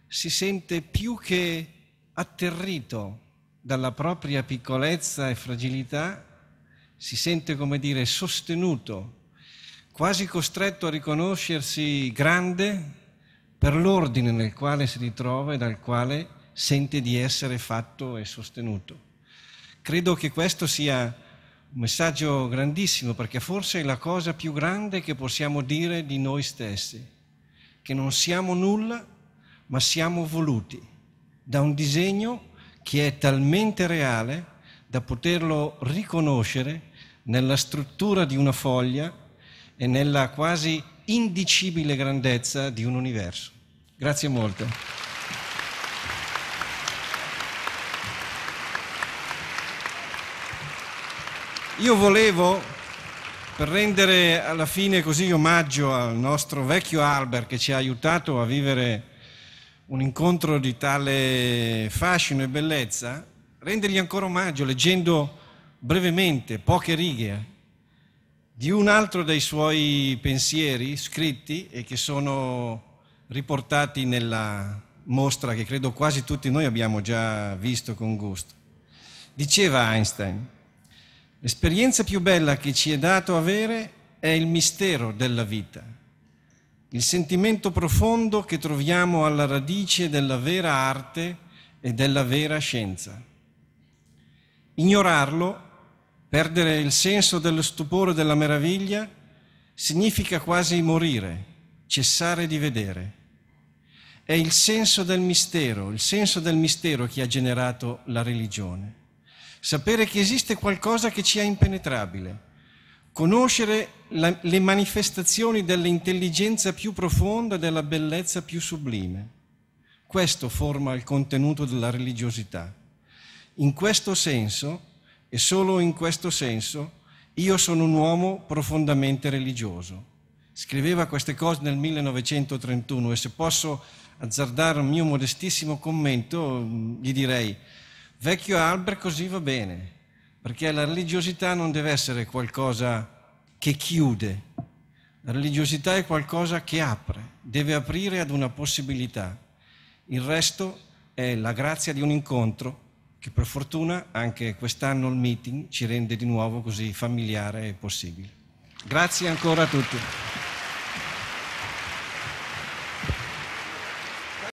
si sente più che atterrito dalla propria piccolezza e fragilità, si sente, come dire, sostenuto, quasi costretto a riconoscersi grande per l'ordine nel quale si ritrova e dal quale sente di essere fatto e sostenuto. Credo che questo sia un messaggio grandissimo perché forse è la cosa più grande che possiamo dire di noi stessi, che non siamo nulla ma siamo voluti da un disegno che è talmente reale da poterlo riconoscere nella struttura di una foglia e nella quasi indicibile grandezza di un universo. Grazie molto. Io volevo, per rendere alla fine così omaggio al nostro vecchio Albert che ci ha aiutato a vivere un incontro di tale fascino e bellezza, rendergli ancora omaggio leggendo brevemente poche righe di un altro dei suoi pensieri scritti e che sono riportati nella mostra che credo quasi tutti noi abbiamo già visto con gusto. Diceva Einstein, l'esperienza più bella che ci è dato avere è il mistero della vita, il sentimento profondo che troviamo alla radice della vera arte e della vera scienza. Ignorarlo Perdere il senso dello stupore e della meraviglia significa quasi morire, cessare di vedere. È il senso del mistero, il senso del mistero che ha generato la religione. Sapere che esiste qualcosa che ci è impenetrabile, conoscere la, le manifestazioni dell'intelligenza più profonda, e della bellezza più sublime. Questo forma il contenuto della religiosità. In questo senso, e solo in questo senso io sono un uomo profondamente religioso. Scriveva queste cose nel 1931 e se posso azzardare un mio modestissimo commento gli direi vecchio Albert così va bene, perché la religiosità non deve essere qualcosa che chiude, la religiosità è qualcosa che apre, deve aprire ad una possibilità. Il resto è la grazia di un incontro che per fortuna anche quest'anno il meeting ci rende di nuovo così familiare e possibile. Grazie ancora a tutti.